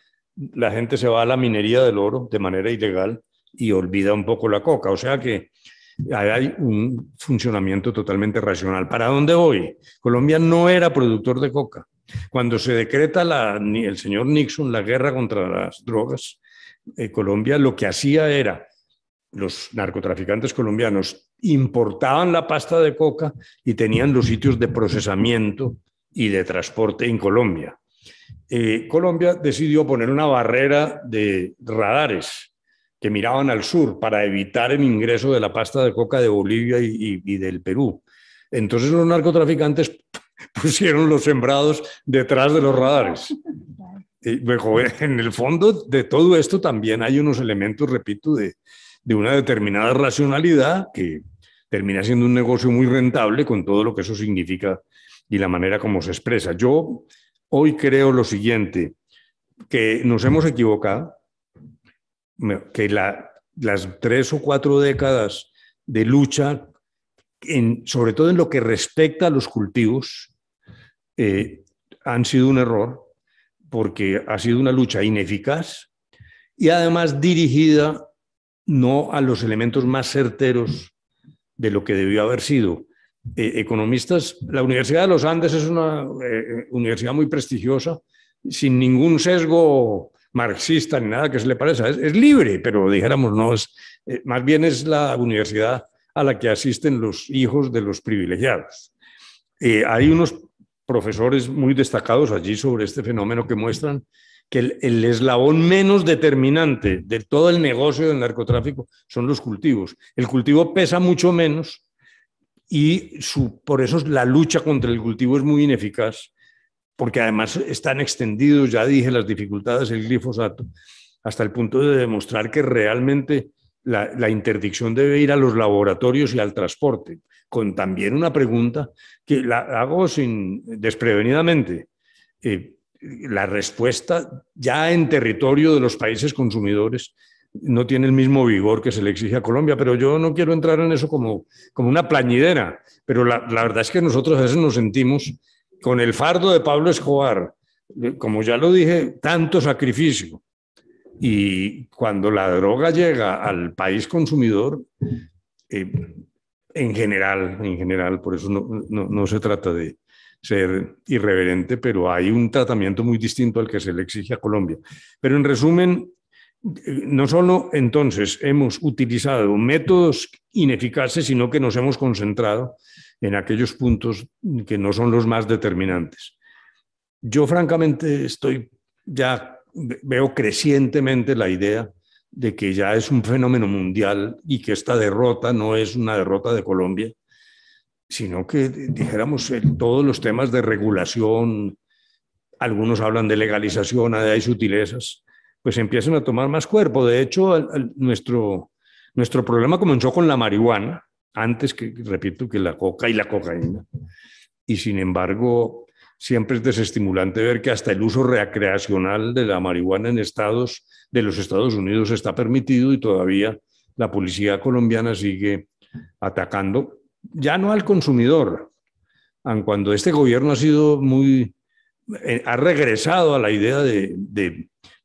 Speaker 4: la gente se va a la minería del oro de manera ilegal y olvida un poco la coca. O sea que hay un funcionamiento totalmente racional. ¿Para dónde voy? Colombia no era productor de coca. Cuando se decreta el señor Nixon la guerra contra las drogas, eh, Colombia lo que hacía era, los narcotraficantes colombianos importaban la pasta de coca y tenían los sitios de procesamiento y de transporte en Colombia. Eh, Colombia decidió poner una barrera de radares que miraban al sur para evitar el ingreso de la pasta de coca de Bolivia y, del Perú. Entonces los narcotraficantes pusieron los sembrados detrás de los radares. Y, en el fondo de todo esto también hay unos elementos, repito, de, de una determinada racionalidad que termina siendo un negocio muy rentable con todo lo que eso significa y la manera como se expresa. Yo hoy creo lo siguiente, que nos hemos equivocado, que la, las tres o cuatro décadas de lucha, en, sobre todo en lo que respecta a los cultivos, eh, han sido un error, porque ha sido una lucha ineficaz y además dirigida no a los elementos más certeros de lo que debió haber sido, e, economistas, la Universidad de los Andes es una eh, eh, universidad muy prestigiosa, sin ningún sesgo marxista ni nada que se le parezca. Es, libre, pero dijéramos, no, eh, más bien es la universidad a la que asisten los hijos de los privilegiados. hay unos profesores muy destacados allí sobre este fenómeno que muestran que el, eslabón menos determinante de todo el negocio del narcotráfico son los cultivos. El cultivo pesa mucho menos y por eso la lucha contra el cultivo es muy ineficaz, porque además están extendidos, ya dije, las dificultades del glifosato, hasta el punto de demostrar que realmente la, interdicción debe ir a los laboratorios y al transporte, con también una pregunta que la hago sin, desprevenidamente. Eh, la respuesta ya en territorio de los países consumidores no tiene el mismo vigor que se le exige a Colombia, pero yo no quiero entrar en eso como, como una plañidera, pero la, verdad es que nosotros a veces nos sentimos con el fardo de Pablo Escobar, eh, como ya lo dije, tanto sacrificio. Y cuando la droga llega al país consumidor, eh, en general, en general, por eso no, no, se trata de ser irreverente, pero hay un tratamiento muy distinto al que se le exige a Colombia. Pero en resumen, no solo entonces hemos utilizado métodos ineficaces, sino que nos hemos concentrado en aquellos puntos que no son los más determinantes. Yo francamente estoy ya veo crecientemente la idea de que ya es un fenómeno mundial y que esta derrota no es una derrota de Colombia, sino que dijéramos todos los temas de regulación, algunos hablan de legalización, hay sutilezas, pues empiezan a tomar más cuerpo. De hecho, nuestro, nuestro problema comenzó con la marihuana, antes que, repito, que la coca y la cocaína. Y sin embargo, siempre es desestimulante ver que hasta el uso recreacional de la marihuana en estados de los Estados Unidos está permitido y todavía la policía colombiana sigue atacando, ya no al consumidor, cuando este gobierno ha sido muy, eh, ha regresado a la idea de,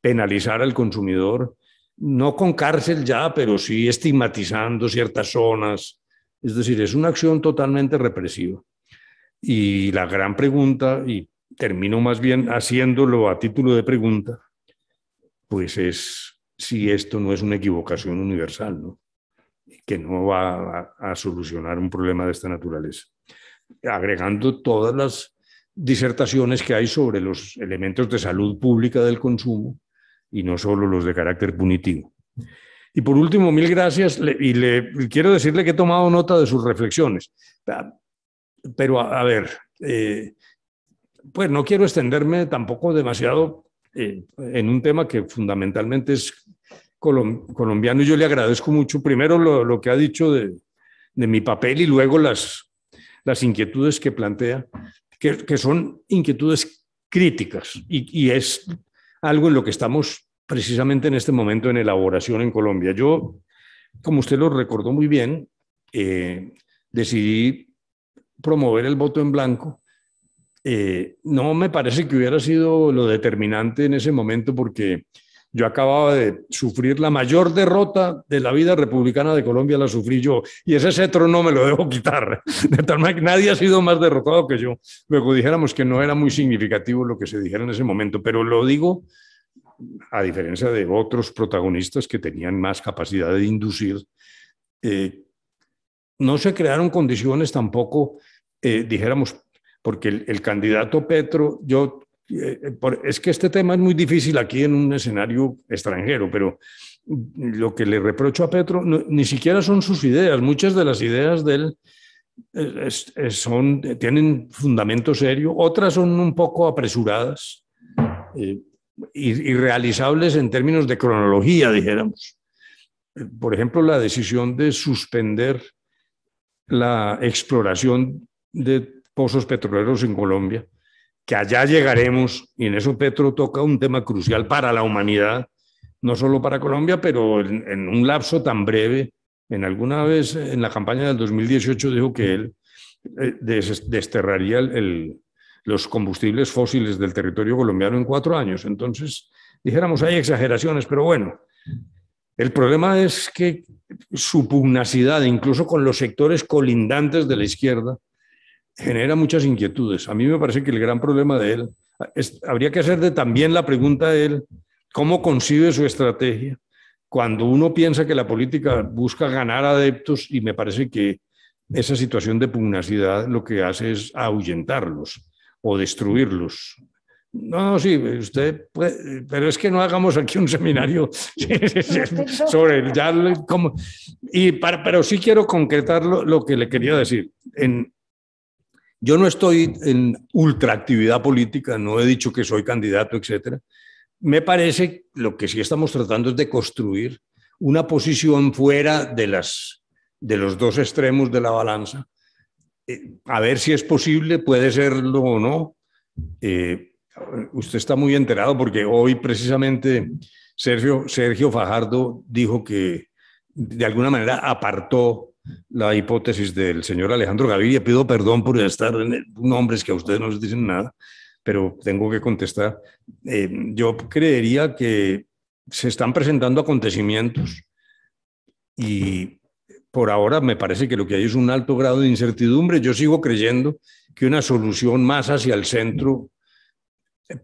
Speaker 4: penalizar al consumidor, no con cárcel ya, pero sí estigmatizando ciertas zonas. Es decir, es una acción totalmente represiva. Y la gran pregunta, y termino más bien haciéndolo a título de pregunta, pues es si esto no es una equivocación universal, ¿no? que no va a, a solucionar un problema de esta naturaleza. Agregando todas las disertaciones que hay sobre los elementos de salud pública del consumo, y no solo los de carácter punitivo. Y por último, mil gracias y le quiero decirle que he tomado nota de sus reflexiones. Ah, pero a, ver, eh, pues no quiero extenderme tampoco demasiado eh, en un tema que fundamentalmente es colombiano y yo le agradezco mucho primero lo, lo que ha dicho de, de, mi papel y luego las, las inquietudes que plantea, que, que son inquietudes críticas y, y es algo en lo que estamos precisamente en este momento en elaboración en Colombia. Yo, como usted lo recordó muy bien, eh, decidí promover el voto en blanco. Eh, no me parece que hubiera sido lo determinante en ese momento porque yo acababa de sufrir la mayor derrota de la vida republicana de Colombia, la sufrí yo. Y ese cetro no me lo debo quitar. De tal manera nadie ha sido más derrotado que yo. Luego dijéramos que no era muy significativo lo que se dijera en ese momento, pero lo digo a diferencia de otros protagonistas que tenían más capacidad de inducir. Eh, no se crearon condiciones tampoco, eh, dijéramos, porque el, candidato Petro, yo eh, es que este tema es muy difícil aquí en un escenario extranjero, pero lo que le reprocho a Petro ni siquiera son sus ideas, muchas de las ideas de él eh, son, tienen fundamento serio, otras son un poco apresuradas, eh, y realizables en términos de cronología,
Speaker 1: dijéramos.
Speaker 4: Por ejemplo, la decisión de suspender la exploración de pozos petroleros en Colombia que allá llegaremos, y en eso Petro toca un tema crucial para la humanidad, no solo para Colombia, pero en, un lapso tan breve. En alguna vez en la campaña del 2018 dijo que él eh, desterraría los combustibles fósiles del territorio colombiano en cuatro años. Entonces, dijéramos, hay exageraciones, pero bueno, el problema es que su pugnacidad, incluso con los sectores colindantes de la izquierda, genera muchas inquietudes. A mí me parece que el gran problema de él, habría que hacerle también la pregunta de él, ¿cómo concibe su estrategia? Cuando uno piensa que la política busca ganar adeptos y me parece que esa situación de pugnacidad lo que hace es ahuyentarlos o destruirlos. No, sí, usted puede, pero es que no hagamos aquí un seminario sobre el ya como y para, pero sí quiero concretar lo, lo que le quería decir. En, yo no estoy en actividad política, no he dicho que soy candidato, etcétera. Me parece lo que sí estamos tratando es de construir una posición fuera de, las, de los dos extremos de la balanza. Eh, a ver si es posible, puede serlo o no. Eh, usted está muy enterado porque hoy precisamente Sergio, Sergio Fajardo dijo que de alguna manera apartó la hipótesis del señor Alejandro Gaviria. Pido perdón por estar en nombres que a ustedes no les dicen nada, pero tengo que contestar. Eh, yo creería que se están presentando acontecimientos y por ahora me parece que lo que hay es un alto grado de incertidumbre. Yo sigo creyendo que una solución más hacia el centro,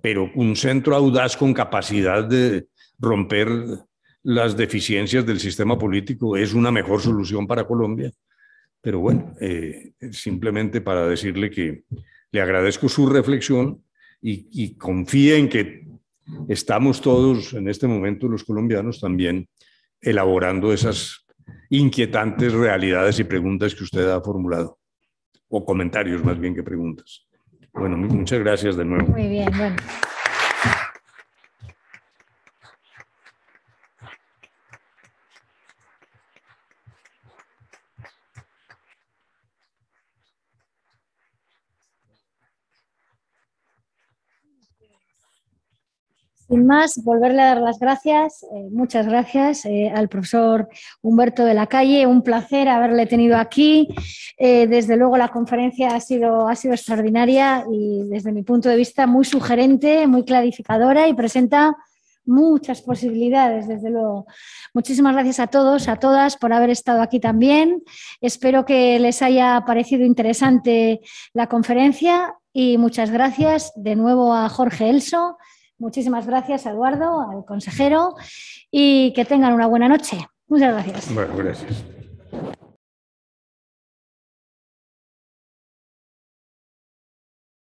Speaker 4: pero un centro audaz con capacidad de romper las deficiencias del sistema político es una mejor solución para Colombia. Pero bueno, eh, simplemente para decirle que le agradezco su reflexión y, y en que estamos todos en este momento, los colombianos también, elaborando esas inquietantes realidades y preguntas que usted ha formulado, o comentarios más bien que preguntas. Bueno, muchas gracias de nuevo.
Speaker 3: Muy bien, Sin más, volverle a dar las gracias, eh, muchas gracias eh, al profesor Humberto de la Calle, un placer haberle tenido aquí. Eh, desde luego la conferencia ha sido extraordinaria y desde mi punto de vista muy sugerente, muy clarificadora y presenta muchas posibilidades, desde luego. Muchísimas gracias a todos, a todas por haber estado aquí también. Espero que les haya parecido interesante la conferencia y muchas gracias de nuevo a Jorge Elso Muchísimas gracias, Eduardo, al consejero, y que tengan una buena noche. Muchas gracias.
Speaker 7: gracias.